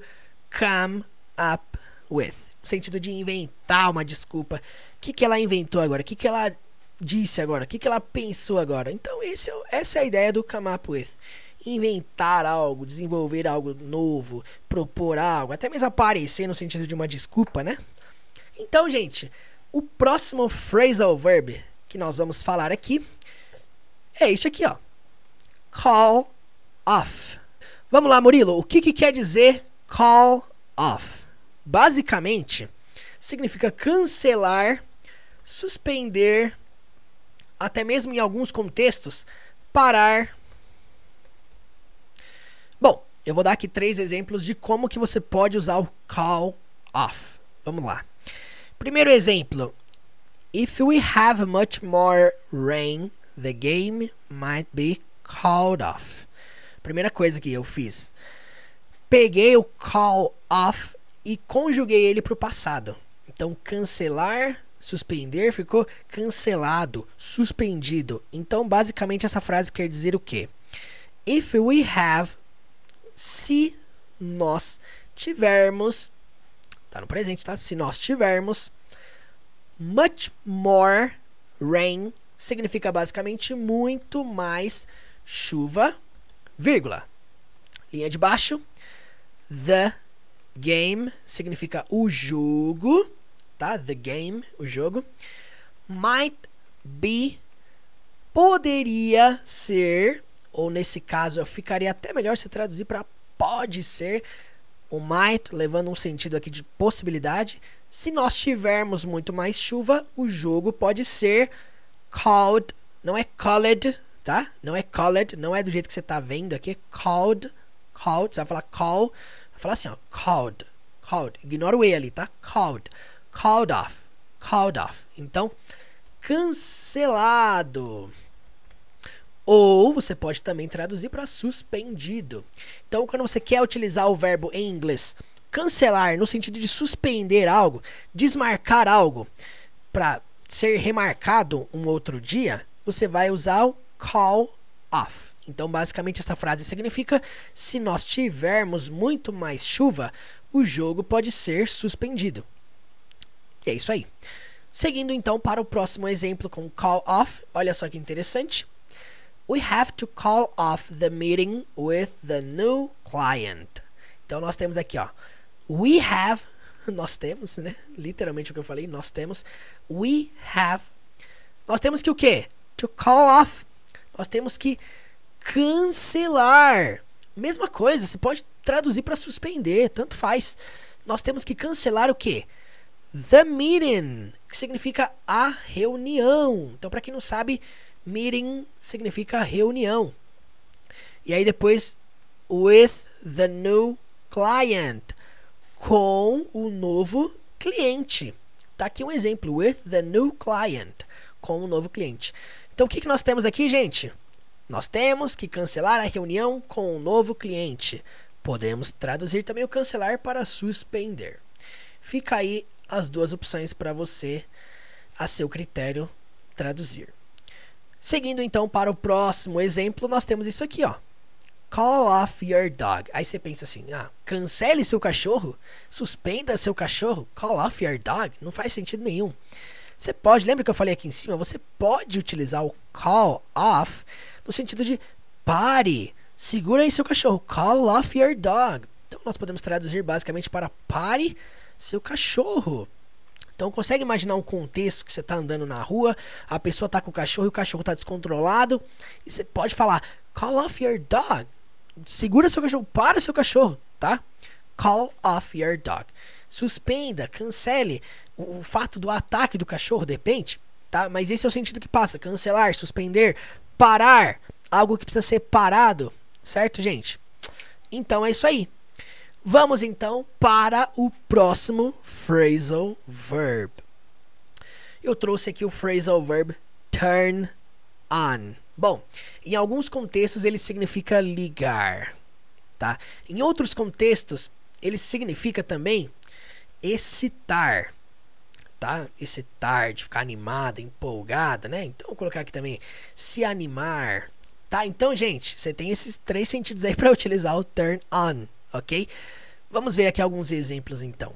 come up with. sentido de inventar uma desculpa. O que, que ela inventou agora? O que, que ela disse agora? O que, que ela pensou agora? Então, esse é, essa é a ideia do come up with inventar algo, desenvolver algo novo, propor algo, até mesmo aparecer no sentido de uma desculpa, né? Então, gente, o próximo phrasal verb que nós vamos falar aqui é este aqui, ó. Call off. Vamos lá, Murilo. O que, que quer dizer call off? Basicamente, significa cancelar, suspender, até mesmo em alguns contextos, parar, Bom, eu vou dar aqui três exemplos de como que você pode usar o call off. Vamos lá. Primeiro exemplo. If we have much more rain, the game might be called off. Primeira coisa que eu fiz. Peguei o call off e conjuguei ele para o passado. Então, cancelar, suspender ficou cancelado, suspendido. Então, basicamente, essa frase quer dizer o quê? If we have se nós tivermos, tá no presente, tá? Se nós tivermos much more rain, significa basicamente muito mais chuva, vírgula. Linha de baixo, the game significa o jogo, tá? The game, o jogo. Might be poderia ser ou nesse caso, eu ficaria até melhor se traduzir para pode ser, o might levando um sentido aqui de possibilidade. Se nós tivermos muito mais chuva, o jogo pode ser called, não é called, tá? Não é called, não é do jeito que você está vendo aqui, é called, called, você vai falar call, vai falar assim, ó, called, called, ignora o e ali, tá? Called, called off, called off. Então, cancelado. Ou você pode também traduzir para suspendido. Então, quando você quer utilizar o verbo em inglês cancelar, no sentido de suspender algo, desmarcar algo, para ser remarcado um outro dia, você vai usar o call off. Então, basicamente, essa frase significa: se nós tivermos muito mais chuva, o jogo pode ser suspendido. E é isso aí. Seguindo então para o próximo exemplo com call off, olha só que interessante. We have to call off the meeting with the new client. Então nós temos aqui, ó. We have, nós temos, né? Literalmente o que eu falei, nós temos. We have. Nós temos que o quê? To call off. Nós temos que cancelar. Mesma coisa, você pode traduzir para suspender, tanto faz. Nós temos que cancelar o quê? The meeting, que significa a reunião. Então, para quem não sabe, Meeting significa reunião. E aí depois, with the new client. Com o novo cliente. Tá aqui um exemplo. With the new client. Com o novo cliente. Então o que, que nós temos aqui, gente? Nós temos que cancelar a reunião com o novo cliente. Podemos traduzir também o cancelar para suspender. Fica aí as duas opções para você, a seu critério, traduzir. Seguindo então para o próximo exemplo, nós temos isso aqui, ó. Call off your dog. Aí você pensa assim: ah, cancele seu cachorro, suspenda seu cachorro, call off your dog. Não faz sentido nenhum. Você pode, lembra que eu falei aqui em cima? Você pode utilizar o call off no sentido de pare, segura aí seu cachorro, call off your dog. Então nós podemos traduzir basicamente para pare seu cachorro. Então consegue imaginar um contexto que você está andando na rua, a pessoa está com o cachorro e o cachorro está descontrolado, e você pode falar: "Call off your dog". Segura seu cachorro, para seu cachorro, tá? Call off your dog. Suspenda, cancele o, o fato do ataque do cachorro de repente, tá? Mas esse é o sentido que passa: cancelar, suspender, parar, algo que precisa ser parado, certo, gente? Então é isso aí. Vamos então para o próximo phrasal verb. Eu trouxe aqui o phrasal verb turn on. Bom, em alguns contextos ele significa ligar, tá? Em outros contextos ele significa também excitar, tá? Excitar, de ficar animado, empolgado, né? Então vou colocar aqui também se animar, tá? Então, gente, você tem esses três sentidos aí para utilizar o turn on ok? Vamos ver aqui alguns exemplos então.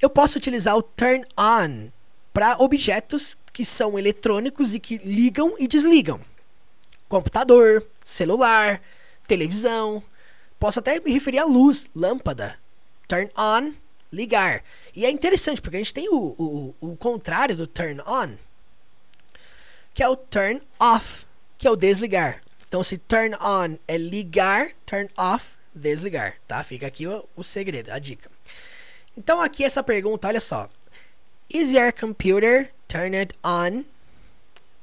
Eu posso utilizar o turn on para objetos que são eletrônicos e que ligam e desligam. Computador, celular, televisão. Posso até me referir à luz, lâmpada. Turn on, ligar. E é interessante porque a gente tem o, o, o contrário do turn on, que é o turn off, que é o desligar. Então, se turn on é ligar, turn off desligar, tá? Fica aqui o, o segredo, a dica. Então aqui essa pergunta, olha só. Is your computer turned on?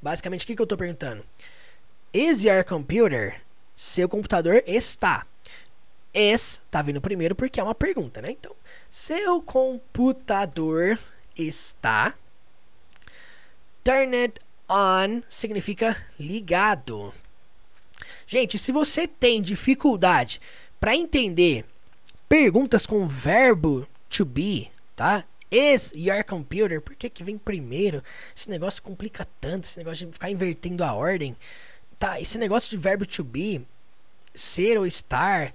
Basicamente, o que, que eu estou perguntando? Is your computer? Seu computador está. Is tá vindo primeiro porque é uma pergunta, né? Então, seu computador está turned on significa ligado. Gente, se você tem dificuldade para entender perguntas com verbo to be, tá? Is your computer? Por que, que vem primeiro? Esse negócio complica tanto, esse negócio de ficar invertendo a ordem. Tá, esse negócio de verbo to be, ser ou estar,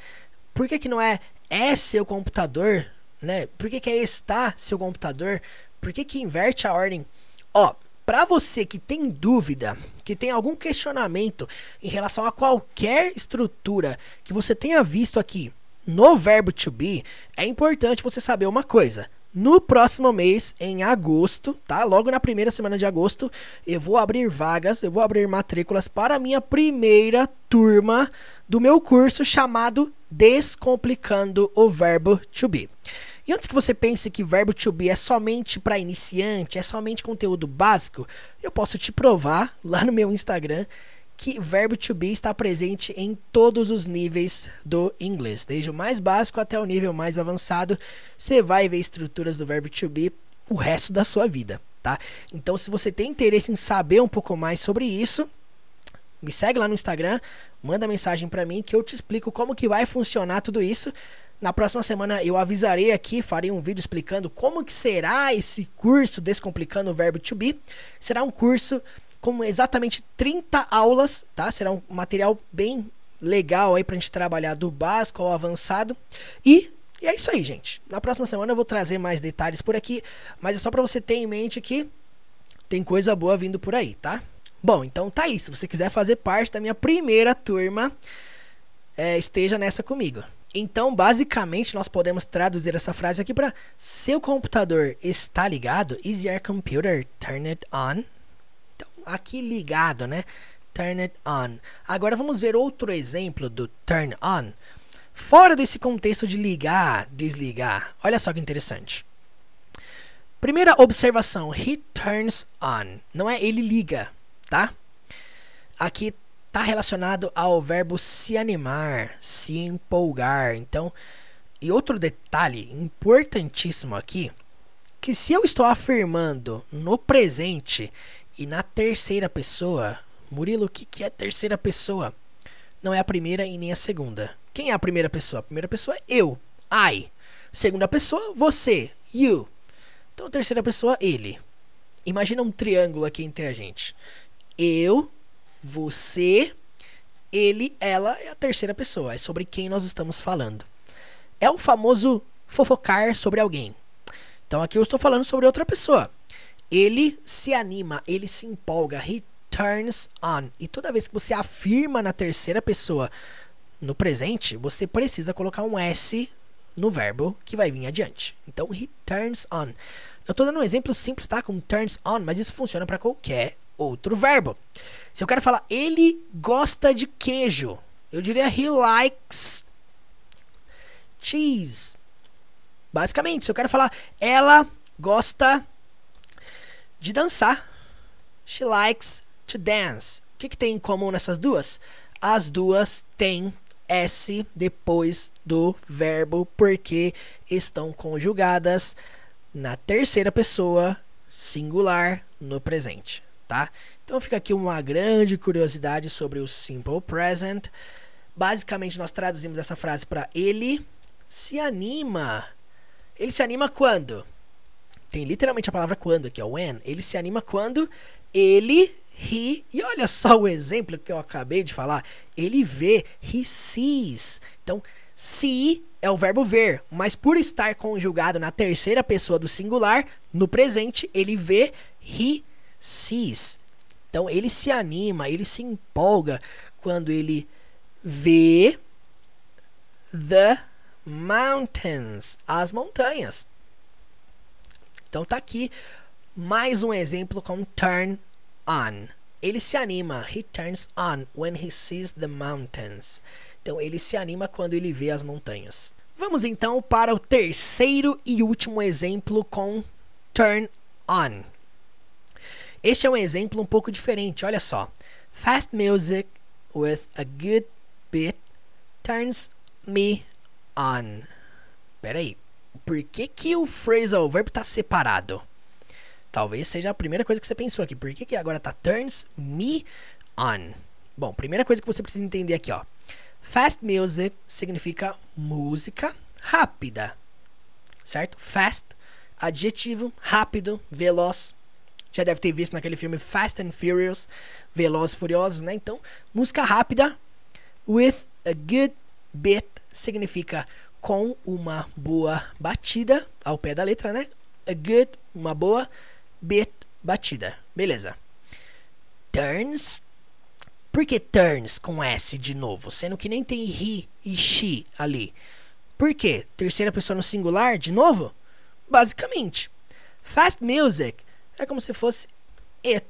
por que, que não é é seu computador? Né? Por que, que é está seu computador? Por que, que inverte a ordem? Ó, para você que tem dúvida, que tem algum questionamento em relação a qualquer estrutura que você tenha visto aqui no verbo to be, é importante você saber uma coisa. No próximo mês, em agosto, tá? Logo na primeira semana de agosto, eu vou abrir vagas, eu vou abrir matrículas para a minha primeira turma do meu curso chamado Descomplicando o Verbo to Be. E antes que você pense que verbo to be é somente para iniciante, é somente conteúdo básico, eu posso te provar lá no meu Instagram que verbo to be está presente em todos os níveis do inglês, desde o mais básico até o nível mais avançado. Você vai ver estruturas do verbo to be o resto da sua vida, tá? Então, se você tem interesse em saber um pouco mais sobre isso, me segue lá no Instagram, manda mensagem para mim que eu te explico como que vai funcionar tudo isso na próxima semana eu avisarei aqui, farei um vídeo explicando como que será esse curso Descomplicando o Verbo to Be. Será um curso com exatamente 30 aulas, tá? Será um material bem legal aí pra gente trabalhar do básico ao avançado. E, e é isso aí, gente. Na próxima semana eu vou trazer mais detalhes por aqui, mas é só para você ter em mente que tem coisa boa vindo por aí, tá? Bom, então tá aí. Se você quiser fazer parte da minha primeira turma, é, esteja nessa comigo. Então, basicamente, nós podemos traduzir essa frase aqui para seu computador está ligado? Is your computer turned on? Então, aqui ligado, né? Turn it on. Agora vamos ver outro exemplo do turn on. Fora desse contexto de ligar, desligar. Olha só que interessante. Primeira observação, he turns on. Não é ele liga, tá? Aqui tá relacionado ao verbo se animar, se empolgar. Então, e outro detalhe importantíssimo aqui, que se eu estou afirmando no presente e na terceira pessoa, Murilo, o que, que é terceira pessoa? Não é a primeira e nem a segunda. Quem é a primeira pessoa? A primeira pessoa é eu, I. Segunda pessoa, você, you. Então, terceira pessoa, ele. Imagina um triângulo aqui entre a gente. Eu, você, ele, ela é a terceira pessoa. É sobre quem nós estamos falando. É o famoso fofocar sobre alguém. Então aqui eu estou falando sobre outra pessoa. Ele se anima, ele se empolga, he turns on. E toda vez que você afirma na terceira pessoa no presente, você precisa colocar um S no verbo que vai vir adiante. Então he turns on. Eu estou dando um exemplo simples, tá? Com turns on, mas isso funciona para qualquer outro verbo. Se eu quero falar ele gosta de queijo, eu diria he likes cheese. Basicamente, se eu quero falar ela gosta de dançar, she likes to dance. O que, que tem em comum nessas duas? As duas têm S depois do verbo porque estão conjugadas na terceira pessoa singular no presente tá? Então fica aqui uma grande curiosidade sobre o simple present. Basicamente nós traduzimos essa frase para ele se anima. Ele se anima quando? Tem literalmente a palavra quando aqui, ó, when. Ele se anima quando ele ri. E olha só o exemplo que eu acabei de falar. Ele vê, he sees. Então, se é o verbo ver, mas por estar conjugado na terceira pessoa do singular, no presente, ele vê, he cis. Então ele se anima, ele se empolga quando ele vê the mountains, as montanhas. Então tá aqui mais um exemplo com turn on. Ele se anima, he turns on when he sees the mountains. Então ele se anima quando ele vê as montanhas. Vamos então para o terceiro e último exemplo com turn on. Este é um exemplo um pouco diferente, olha só. Fast music with a good beat turns me on. Peraí, por que, que o phrasal verb está separado? Talvez seja a primeira coisa que você pensou aqui. Por que, que agora tá turns me on? Bom, primeira coisa que você precisa entender aqui, ó. Fast music significa música rápida. Certo? Fast, adjetivo, rápido, veloz já deve ter visto naquele filme Fast and Furious, Velozes e Furiosos, né? Então, música rápida with a good beat significa com uma boa batida ao pé da letra, né? A good, uma boa beat, batida. Beleza. Turns. Por que turns com S de novo? Sendo que nem tem he e she ali. Por quê? Terceira pessoa no singular de novo? Basicamente. Fast music é como se fosse it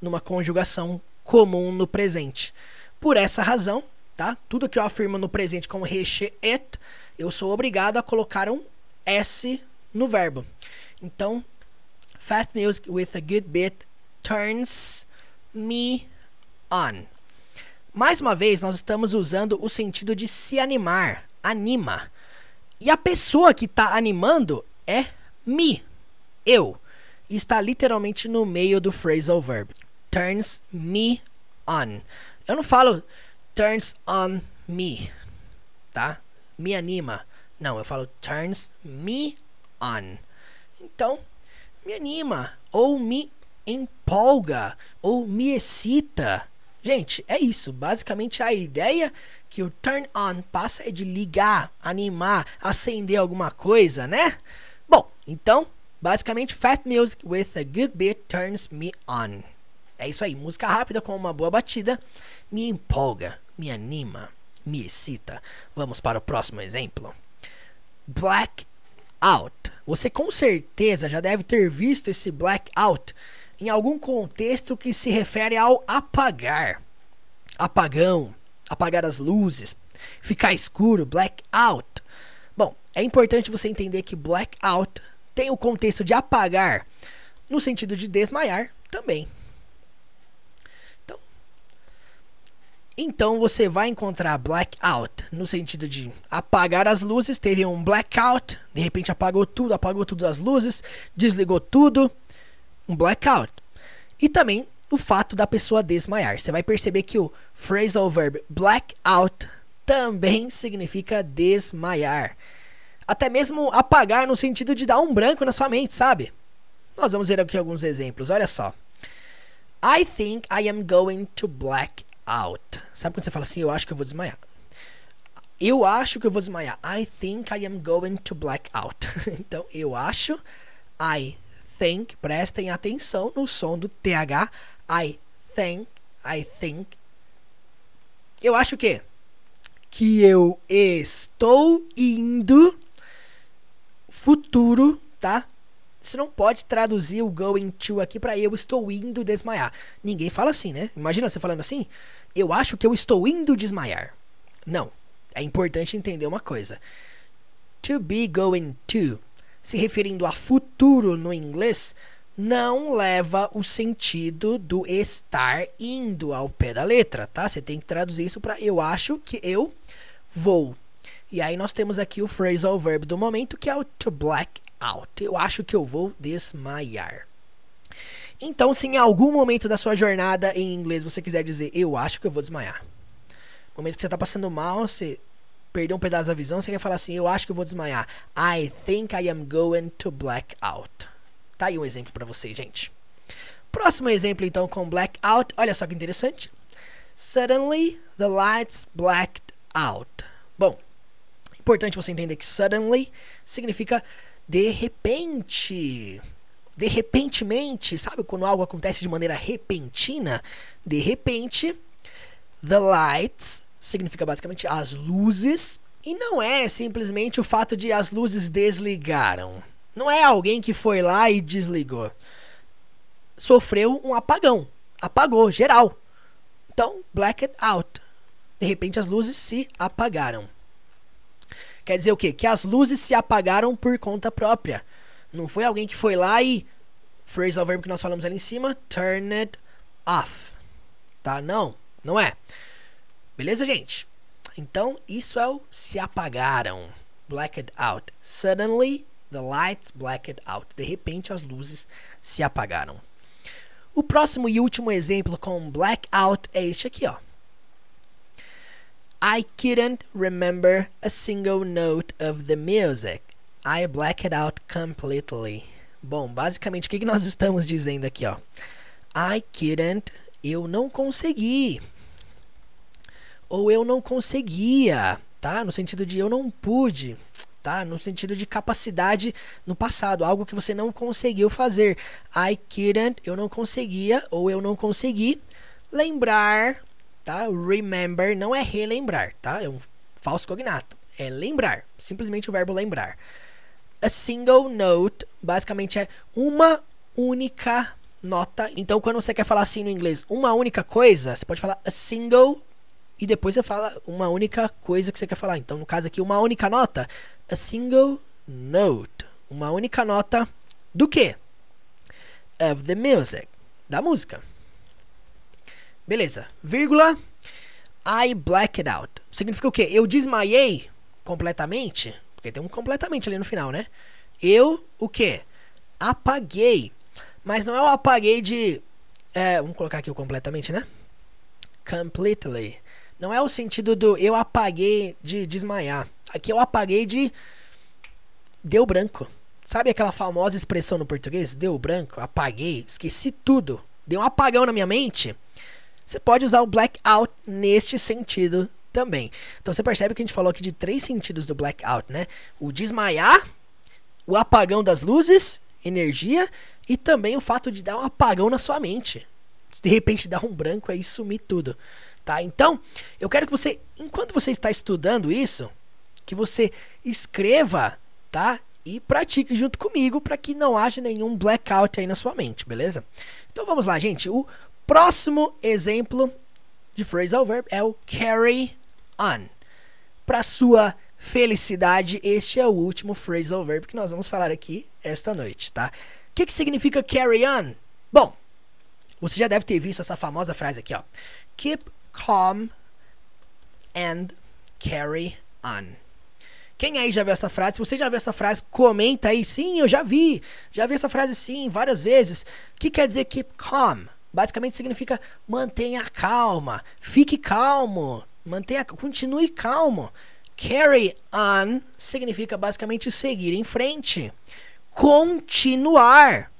numa conjugação comum no presente. Por essa razão, tá? Tudo que eu afirmo no presente como reche it, eu sou obrigado a colocar um s no verbo. Então, fast music with a good beat turns me on. Mais uma vez, nós estamos usando o sentido de se animar, anima. E a pessoa que está animando é me, eu está literalmente no meio do phrasal verb. Turns me on. Eu não falo turns on me, tá? Me anima. Não, eu falo turns me on. Então, me anima ou me empolga ou me excita. Gente, é isso. Basicamente a ideia que o turn on passa é de ligar, animar, acender alguma coisa, né? Bom, então Basicamente, fast music with a good beat turns me on. É isso aí, música rápida com uma boa batida me empolga, me anima, me excita. Vamos para o próximo exemplo. Blackout. Você com certeza já deve ter visto esse blackout em algum contexto que se refere ao apagar. Apagão, apagar as luzes, ficar escuro, blackout. Bom, é importante você entender que blackout tem o contexto de apagar, no sentido de desmaiar também. Então, então você vai encontrar blackout no sentido de apagar as luzes, teve um blackout, de repente apagou tudo, apagou todas as luzes, desligou tudo, um blackout. E também o fato da pessoa desmaiar. Você vai perceber que o phrasal verb blackout também significa desmaiar até mesmo apagar no sentido de dar um branco na sua mente, sabe? Nós vamos ver aqui alguns exemplos, olha só. I think I am going to black out. Sabe quando você fala assim, eu acho que eu vou desmaiar? Eu acho que eu vou desmaiar. I think I am going to black out. então, eu acho. I think. Prestem atenção no som do TH. I think. I think. Eu acho o quê? Que eu estou indo futuro, tá? Você não pode traduzir o going to aqui para eu estou indo desmaiar. Ninguém fala assim, né? Imagina você falando assim: eu acho que eu estou indo desmaiar. Não. É importante entender uma coisa. To be going to, se referindo a futuro no inglês, não leva o sentido do estar indo ao pé da letra, tá? Você tem que traduzir isso para eu acho que eu vou e aí nós temos aqui o phrasal verb do momento, que é o to black out. Eu acho que eu vou desmaiar. Então, se em algum momento da sua jornada em inglês você quiser dizer eu acho que eu vou desmaiar. No momento que você está passando mal, você perdeu um pedaço da visão, você quer falar assim, eu acho que eu vou desmaiar. I think I am going to black out. Tá aí um exemplo para você, gente. Próximo exemplo então com blackout. Olha só que interessante. Suddenly the lights blacked out. Bom, importante você entender que suddenly significa de repente. De repentemente, sabe quando algo acontece de maneira repentina? De repente, the lights significa basicamente as luzes. E não é simplesmente o fato de as luzes desligaram. Não é alguém que foi lá e desligou. Sofreu um apagão. Apagou, geral. Então, blacked out. De repente as luzes se apagaram. Quer dizer o quê? Que as luzes se apagaram por conta própria. Não foi alguém que foi lá e phrasal verbo que nós falamos ali em cima, turn it off. Tá? Não, não é. Beleza, gente? Então, isso é o se apagaram. Blacked out. Suddenly, the lights blacked out. De repente, as luzes se apagaram. O próximo e último exemplo com blackout é este aqui, ó. I couldn't remember a single note of the music. I blacked out completely. Bom, basicamente o que, que nós estamos dizendo aqui, ó? I couldn't, eu não consegui. Ou eu não conseguia, tá? No sentido de eu não pude, tá? No sentido de capacidade no passado, algo que você não conseguiu fazer. I couldn't, eu não conseguia ou eu não consegui lembrar tá? Remember não é relembrar, tá? É um falso cognato. É lembrar, simplesmente o verbo lembrar. A single note basicamente é uma única nota. Então, quando você quer falar assim no inglês, uma única coisa, você pode falar a single e depois você fala uma única coisa que você quer falar. Então, no caso aqui, uma única nota, a single note, uma única nota do que? Of the music, da música. Beleza. Vírgula. I blacked out. Significa o quê? Eu desmaiei completamente. Porque tem um completamente ali no final, né? Eu, o quê? Apaguei. Mas não é o apaguei de. É, vamos colocar aqui o completamente, né? Completely. Não é o sentido do eu apaguei de desmaiar. Aqui eu é apaguei de. Deu branco. Sabe aquela famosa expressão no português? Deu branco, apaguei, esqueci tudo. Deu um apagão na minha mente. Você pode usar o blackout neste sentido também. Então você percebe que a gente falou aqui de três sentidos do blackout, né? O desmaiar, o apagão das luzes, energia e também o fato de dar um apagão na sua mente. De repente dar um branco aí e sumir tudo, tá? Então, eu quero que você, enquanto você está estudando isso, que você escreva, tá? E pratique junto comigo para que não haja nenhum blackout aí na sua mente, beleza? Então vamos lá, gente. O, Próximo exemplo de phrasal verb é o carry on. Para sua felicidade, este é o último phrasal verb que nós vamos falar aqui esta noite, tá? O que, que significa carry on? Bom, você já deve ter visto essa famosa frase aqui, ó. Keep calm and carry on. Quem aí já viu essa frase? Se você já viu essa frase, comenta aí. Sim, eu já vi. Já vi essa frase sim, várias vezes. O que quer dizer keep calm? Basicamente significa mantenha a calma, fique calmo, mantenha, continue calmo. Carry on significa basicamente seguir em frente, continuar,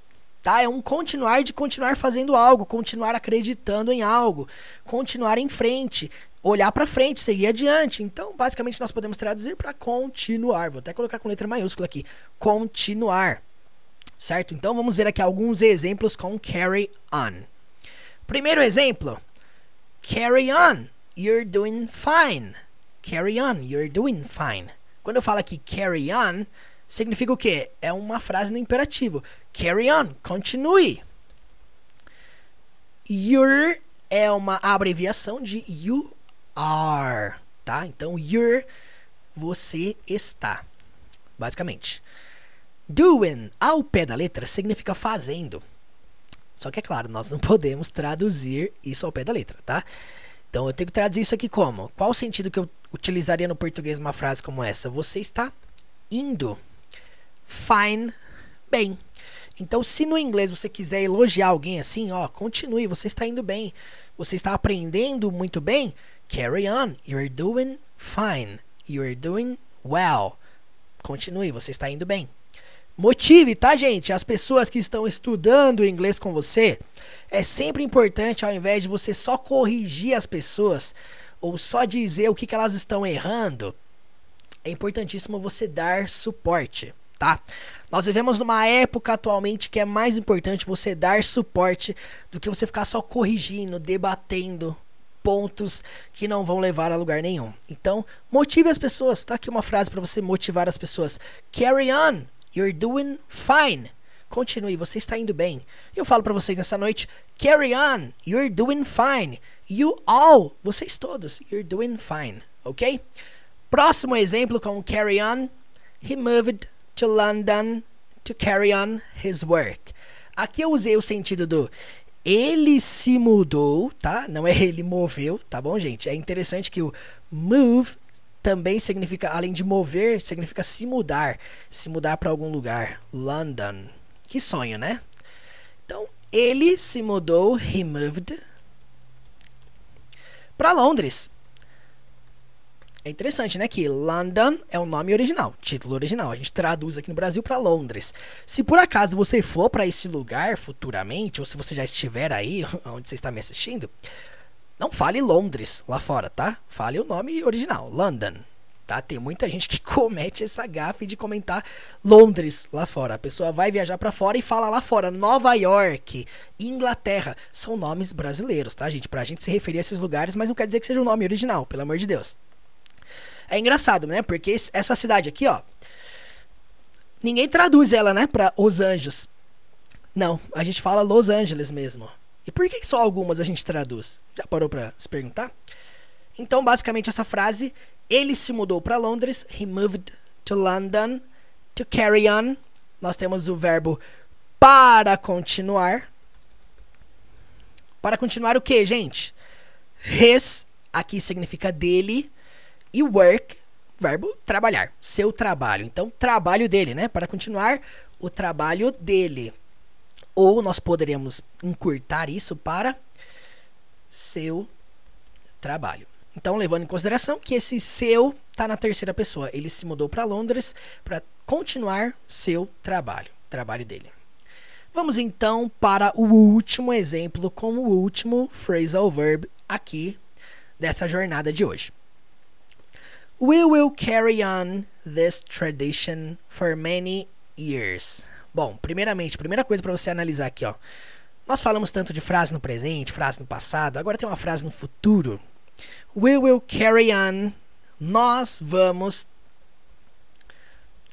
tá? É um continuar de continuar fazendo algo, continuar acreditando em algo, continuar em frente, olhar para frente, seguir adiante. Então, basicamente nós podemos traduzir para continuar. Vou até colocar com letra maiúscula aqui, continuar. Certo? Então vamos ver aqui alguns exemplos com carry on. Primeiro exemplo: Carry on, you're doing fine. Carry on, you're doing fine. Quando eu falo aqui carry on, significa o quê? É uma frase no imperativo. Carry on, continue. You're é uma abreviação de you are, tá? Então you're você está, basicamente. Doing ao pé da letra significa fazendo. Só que é claro, nós não podemos traduzir isso ao pé da letra, tá? Então eu tenho que traduzir isso aqui como? Qual o sentido que eu utilizaria no português uma frase como essa? Você está indo fine bem. Então, se no inglês você quiser elogiar alguém assim, ó, continue, você está indo bem, você está aprendendo muito bem, carry on, you're doing fine, you're doing well. Continue, você está indo bem. Motive, tá, gente? As pessoas que estão estudando inglês com você. É sempre importante, ao invés de você só corrigir as pessoas ou só dizer o que, que elas estão errando, é importantíssimo você dar suporte, tá? Nós vivemos numa época atualmente que é mais importante você dar suporte do que você ficar só corrigindo, debatendo pontos que não vão levar a lugar nenhum. Então, motive as pessoas. Tá aqui uma frase para você motivar as pessoas. Carry on You're doing fine. Continue, você está indo bem. Eu falo para vocês nessa noite, carry on. You're doing fine. You all, vocês todos, you're doing fine, ok? Próximo exemplo com carry on. He moved to London to carry on his work. Aqui eu usei o sentido do ele se mudou, tá? Não é ele moveu, tá bom, gente? É interessante que o move também significa, além de mover, significa se mudar, se mudar para algum lugar. London. Que sonho, né? Então, ele se mudou, he moved, para Londres. É interessante, né? Que London é o nome original, título original. A gente traduz aqui no Brasil para Londres. Se por acaso você for para esse lugar futuramente, ou se você já estiver aí, onde você está me assistindo, não fale Londres lá fora, tá? Fale o nome original, London. Tá? Tem muita gente que comete essa gafe de comentar Londres lá fora. A pessoa vai viajar para fora e fala lá fora, Nova York, Inglaterra, são nomes brasileiros, tá, gente? Pra gente se referir a esses lugares, mas não quer dizer que seja o um nome original, pelo amor de Deus. É engraçado, né? Porque essa cidade aqui, ó, ninguém traduz ela, né, para Os Anjos. Não, a gente fala Los Angeles mesmo. E por que só algumas a gente traduz? Já parou para se perguntar? Então, basicamente, essa frase: ele se mudou para Londres, he moved to London to carry on. Nós temos o verbo para continuar. Para continuar o que, gente? His, aqui significa dele, e work, verbo trabalhar, seu trabalho. Então, trabalho dele, né? Para continuar, o trabalho dele. Ou nós poderemos encurtar isso para seu trabalho. Então, levando em consideração que esse seu está na terceira pessoa, ele se mudou para Londres para continuar seu trabalho, trabalho dele. Vamos então para o último exemplo com o último phrasal verb aqui dessa jornada de hoje. We will carry on this tradition for many years. Bom, primeiramente, primeira coisa para você analisar aqui, ó. Nós falamos tanto de frase no presente, frase no passado, agora tem uma frase no futuro. We will carry on. Nós vamos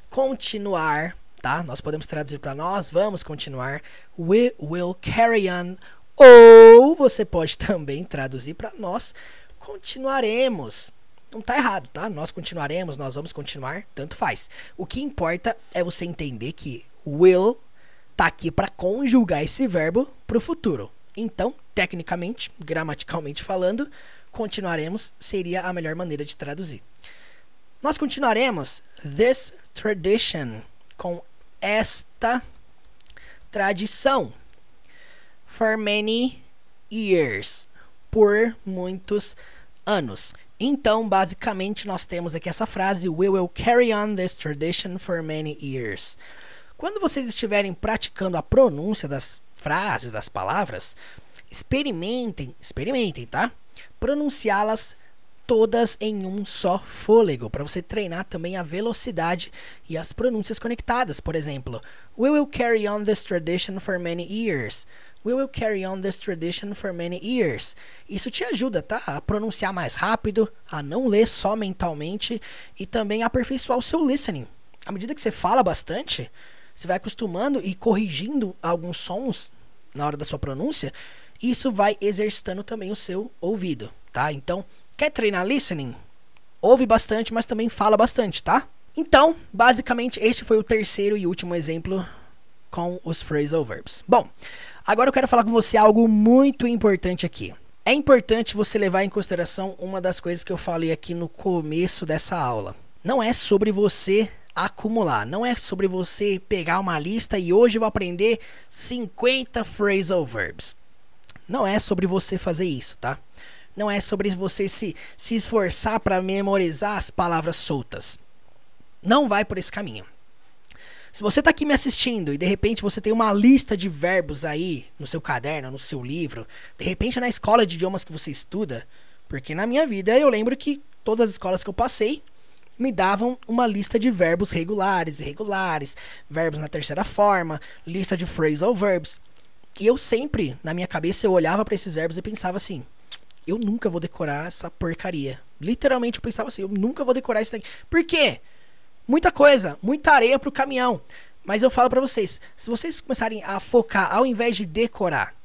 continuar, tá? Nós podemos traduzir para nós vamos continuar. We will carry on. Ou você pode também traduzir para nós continuaremos. Não tá errado, tá? Nós continuaremos, nós vamos continuar, tanto faz. O que importa é você entender que will tá aqui para conjugar esse verbo para o futuro. Então, tecnicamente, gramaticalmente falando, continuaremos seria a melhor maneira de traduzir. Nós continuaremos this tradition com esta tradição for many years por muitos anos. Então, basicamente, nós temos aqui essa frase: We will carry on this tradition for many years. Quando vocês estiverem praticando a pronúncia das frases, das palavras, experimentem, experimentem, tá? Pronunciá-las todas em um só fôlego, para você treinar também a velocidade e as pronúncias conectadas. Por exemplo, We will carry on this tradition for many years. We will carry on this tradition for many years. Isso te ajuda, tá? A pronunciar mais rápido, a não ler só mentalmente e também aperfeiçoar o seu listening. À medida que você fala bastante, você vai acostumando e corrigindo alguns sons na hora da sua pronúncia. Isso vai exercitando também o seu ouvido, tá? Então, quer treinar listening? Ouve bastante, mas também fala bastante, tá? Então, basicamente, este foi o terceiro e último exemplo com os phrasal verbs. Bom, agora eu quero falar com você algo muito importante aqui. É importante você levar em consideração uma das coisas que eu falei aqui no começo dessa aula. Não é sobre você acumular. Não é sobre você pegar uma lista e hoje eu vou aprender 50 phrasal verbs. Não é sobre você fazer isso, tá? Não é sobre você se, se esforçar para memorizar as palavras soltas. Não vai por esse caminho. Se você está aqui me assistindo e de repente você tem uma lista de verbos aí no seu caderno, no seu livro, de repente na escola de idiomas que você estuda, porque na minha vida eu lembro que todas as escolas que eu passei, me davam uma lista de verbos regulares, irregulares, verbos na terceira forma, lista de phrasal verbs. E eu sempre, na minha cabeça, eu olhava para esses verbos e pensava assim: eu nunca vou decorar essa porcaria. Literalmente eu pensava assim: eu nunca vou decorar isso aqui. Por quê? Muita coisa, muita areia pro caminhão. Mas eu falo para vocês, se vocês começarem a focar ao invés de decorar,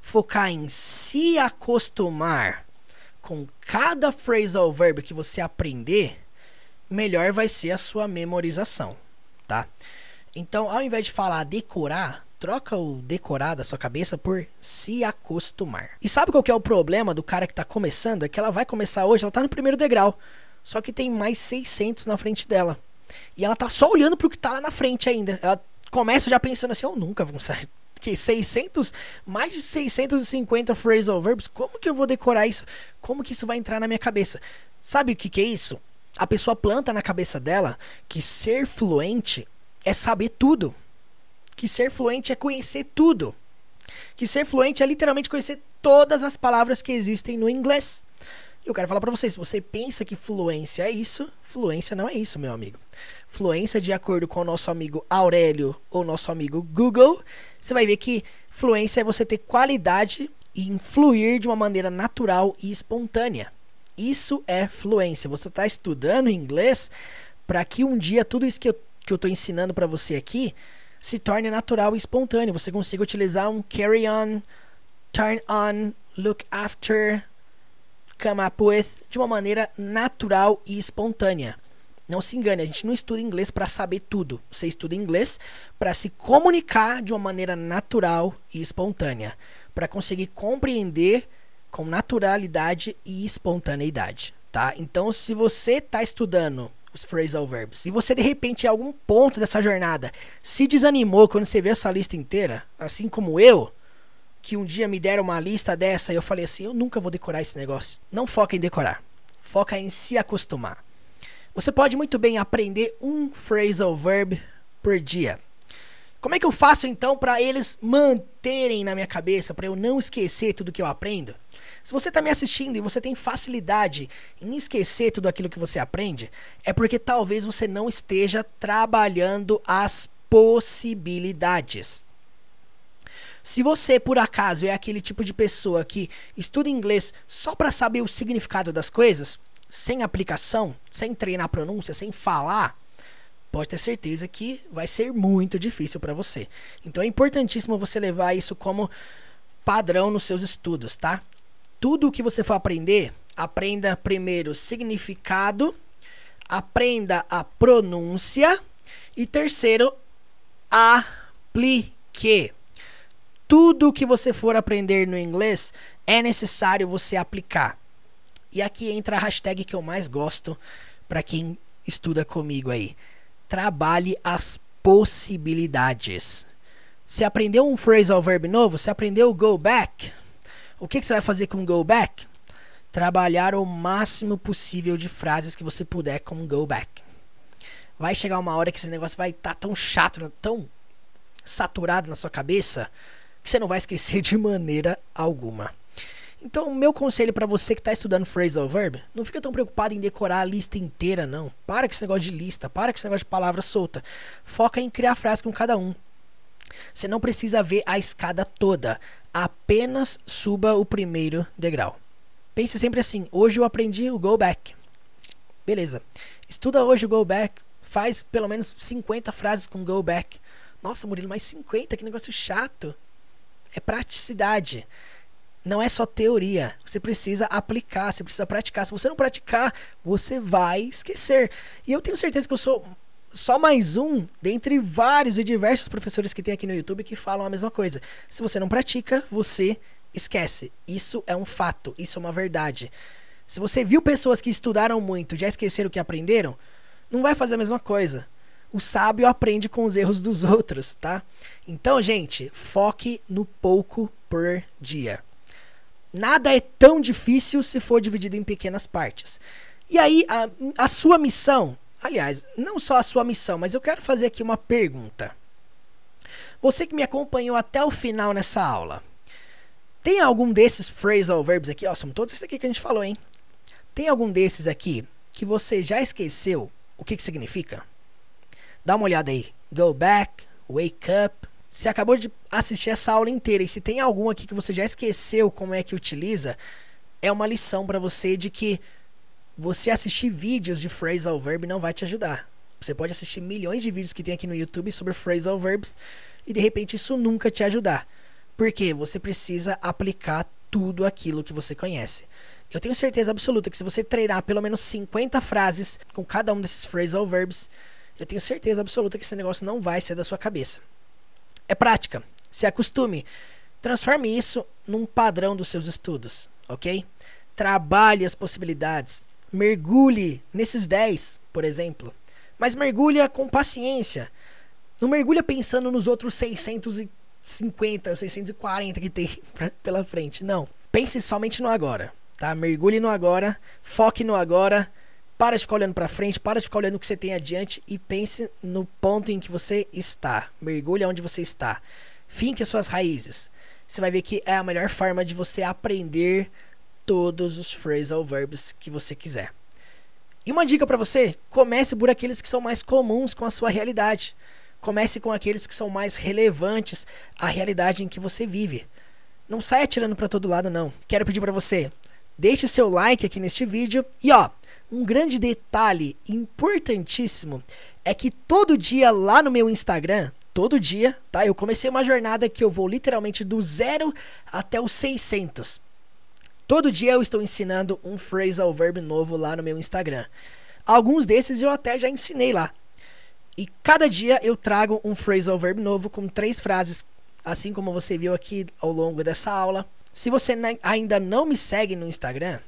focar em se acostumar com cada phrasal verb que você aprender, melhor vai ser a sua memorização, tá? Então, ao invés de falar decorar, troca o decorar da sua cabeça por se acostumar. E sabe qual que é o problema do cara que está começando? É que ela vai começar hoje, ela está no primeiro degrau, só que tem mais 600 na frente dela. E ela tá só olhando pro que tá lá na frente ainda. Ela começa já pensando assim, eu nunca vou sair que 600, mais de 650 phrasal verbs, como que eu vou decorar isso? Como que isso vai entrar na minha cabeça? Sabe o que, que é isso? a pessoa planta na cabeça dela que ser fluente é saber tudo. Que ser fluente é conhecer tudo. Que ser fluente é literalmente conhecer todas as palavras que existem no inglês. E Eu quero falar para vocês, se você pensa que fluência é isso, fluência não é isso, meu amigo. Fluência, de acordo com o nosso amigo Aurélio ou nosso amigo Google, você vai ver que fluência é você ter qualidade e influir de uma maneira natural e espontânea. Isso é fluência. Você está estudando inglês para que um dia tudo isso que eu, que eu ensinando para você aqui se torne natural e espontâneo. Você consiga utilizar um carry on, turn on, look after, come up with de uma maneira natural e espontânea. Não se engane, a gente não estuda inglês para saber tudo. Você estuda inglês para se comunicar de uma maneira natural e espontânea, para conseguir compreender com naturalidade e espontaneidade, tá? Então, se você está estudando os phrasal verbs, e você de repente em algum ponto dessa jornada se desanimou quando você vê essa lista inteira, assim como eu, que um dia me deram uma lista dessa e eu falei assim, eu nunca vou decorar esse negócio. Não foca em decorar, foca em se acostumar. Você pode muito bem aprender um phrasal verb por dia. Como é que eu faço então para eles manterem na minha cabeça, para eu não esquecer tudo que eu aprendo? Se você está me assistindo e você tem facilidade em esquecer tudo aquilo que você aprende, é porque talvez você não esteja trabalhando as possibilidades. Se você, por acaso, é aquele tipo de pessoa que estuda inglês só para saber o significado das coisas, sem aplicação, sem treinar a pronúncia, sem falar, pode ter certeza que vai ser muito difícil para você. Então é importantíssimo você levar isso como padrão nos seus estudos, tá? Tudo o que você for aprender, aprenda primeiro significado, aprenda a pronúncia e terceiro, aplique. Tudo o que você for aprender no inglês é necessário você aplicar. E aqui entra a hashtag que eu mais gosto para quem estuda comigo aí Trabalhe as possibilidades. Você aprendeu um phrasal verb novo? Você aprendeu o go back? O que, que você vai fazer com go back? Trabalhar o máximo possível de frases que você puder com go back. Vai chegar uma hora que esse negócio vai estar tá tão chato, né, tão saturado na sua cabeça, que você não vai esquecer de maneira alguma. Então, o meu conselho para você que está estudando phrasal verb, não fica tão preocupado em decorar a lista inteira, não. Para com esse negócio de lista, para com esse negócio de palavra solta. Foca em criar frase com cada um. Você não precisa ver a escada toda, apenas suba o primeiro degrau. Pense sempre assim: hoje eu aprendi o go back. Beleza. Estuda hoje o go back, faz pelo menos 50 frases com go back. Nossa, Murilo, mais 50, que negócio chato. É praticidade não é só teoria. Você precisa aplicar, você precisa praticar. Se você não praticar, você vai esquecer. E eu tenho certeza que eu sou só mais um dentre vários e diversos professores que tem aqui no YouTube que falam a mesma coisa. Se você não pratica, você esquece. Isso é um fato, isso é uma verdade. Se você viu pessoas que estudaram muito, já esqueceram o que aprenderam, não vai fazer a mesma coisa. O sábio aprende com os erros dos outros, tá? Então, gente, foque no pouco por dia. Nada é tão difícil se for dividido em pequenas partes. E aí, a, a sua missão, aliás, não só a sua missão, mas eu quero fazer aqui uma pergunta. Você que me acompanhou até o final nessa aula, tem algum desses phrasal verbs aqui? Ó, são todos esses aqui que a gente falou, hein? Tem algum desses aqui que você já esqueceu o que, que significa? Dá uma olhada aí. Go back, wake up, você acabou de assistir essa aula inteira e se tem algum aqui que você já esqueceu como é que utiliza, é uma lição para você de que você assistir vídeos de phrasal verb não vai te ajudar. Você pode assistir milhões de vídeos que tem aqui no YouTube sobre phrasal verbs e de repente isso nunca te ajudar. Porque você precisa aplicar tudo aquilo que você conhece. Eu tenho certeza absoluta que se você treinar pelo menos 50 frases com cada um desses phrasal verbs, eu tenho certeza absoluta que esse negócio não vai ser da sua cabeça. É prática. Se acostume. Transforme isso num padrão dos seus estudos, ok? Trabalhe as possibilidades. Mergulhe nesses 10, por exemplo. Mas mergulha com paciência. Não mergulha pensando nos outros 650, 640 que tem pela frente. Não. Pense somente no agora, tá? Mergulhe no agora, foque no agora para de ficar olhando para frente, para de ficar olhando o que você tem adiante e pense no ponto em que você está. Mergulhe onde você está. Finque as suas raízes. Você vai ver que é a melhor forma de você aprender todos os phrasal verbs que você quiser. E uma dica para você: comece por aqueles que são mais comuns com a sua realidade. Comece com aqueles que são mais relevantes à realidade em que você vive. Não saia atirando para todo lado não. Quero pedir para você, deixe seu like aqui neste vídeo e ó, um grande detalhe importantíssimo é que todo dia lá no meu Instagram, todo dia, tá? Eu comecei uma jornada que eu vou literalmente do zero até os 600. Todo dia eu estou ensinando um phrasal verb novo lá no meu Instagram. Alguns desses eu até já ensinei lá. E cada dia eu trago um phrasal verb novo com três frases, assim como você viu aqui ao longo dessa aula. Se você ainda não me segue no Instagram,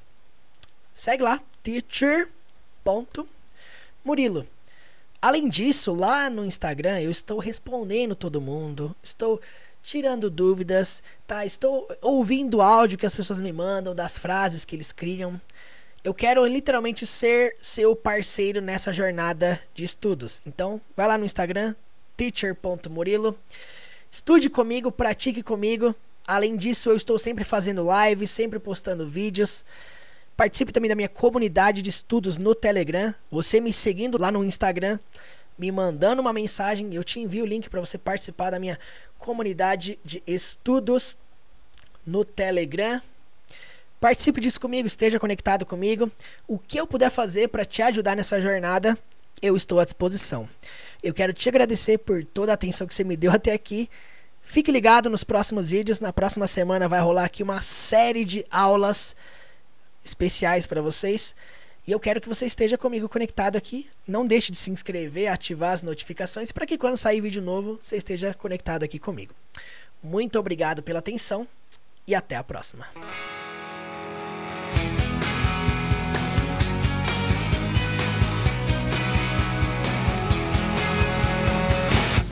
segue lá, teacher.murilo. Além disso, lá no Instagram eu estou respondendo todo mundo, estou tirando dúvidas, tá? Estou ouvindo áudio que as pessoas me mandam das frases que eles criam. Eu quero literalmente ser seu parceiro nessa jornada de estudos. Então, vai lá no Instagram teacher.murilo. Estude comigo, pratique comigo. Além disso, eu estou sempre fazendo lives, sempre postando vídeos. Participe também da minha comunidade de estudos no Telegram. Você me seguindo lá no Instagram, me mandando uma mensagem, eu te envio o link para você participar da minha comunidade de estudos no Telegram. Participe disso comigo, esteja conectado comigo. O que eu puder fazer para te ajudar nessa jornada, eu estou à disposição. Eu quero te agradecer por toda a atenção que você me deu até aqui. Fique ligado nos próximos vídeos. Na próxima semana vai rolar aqui uma série de aulas especiais para vocês. E eu quero que você esteja comigo conectado aqui. Não deixe de se inscrever, ativar as notificações para que quando sair vídeo novo você esteja conectado aqui comigo. Muito obrigado pela atenção e até a próxima.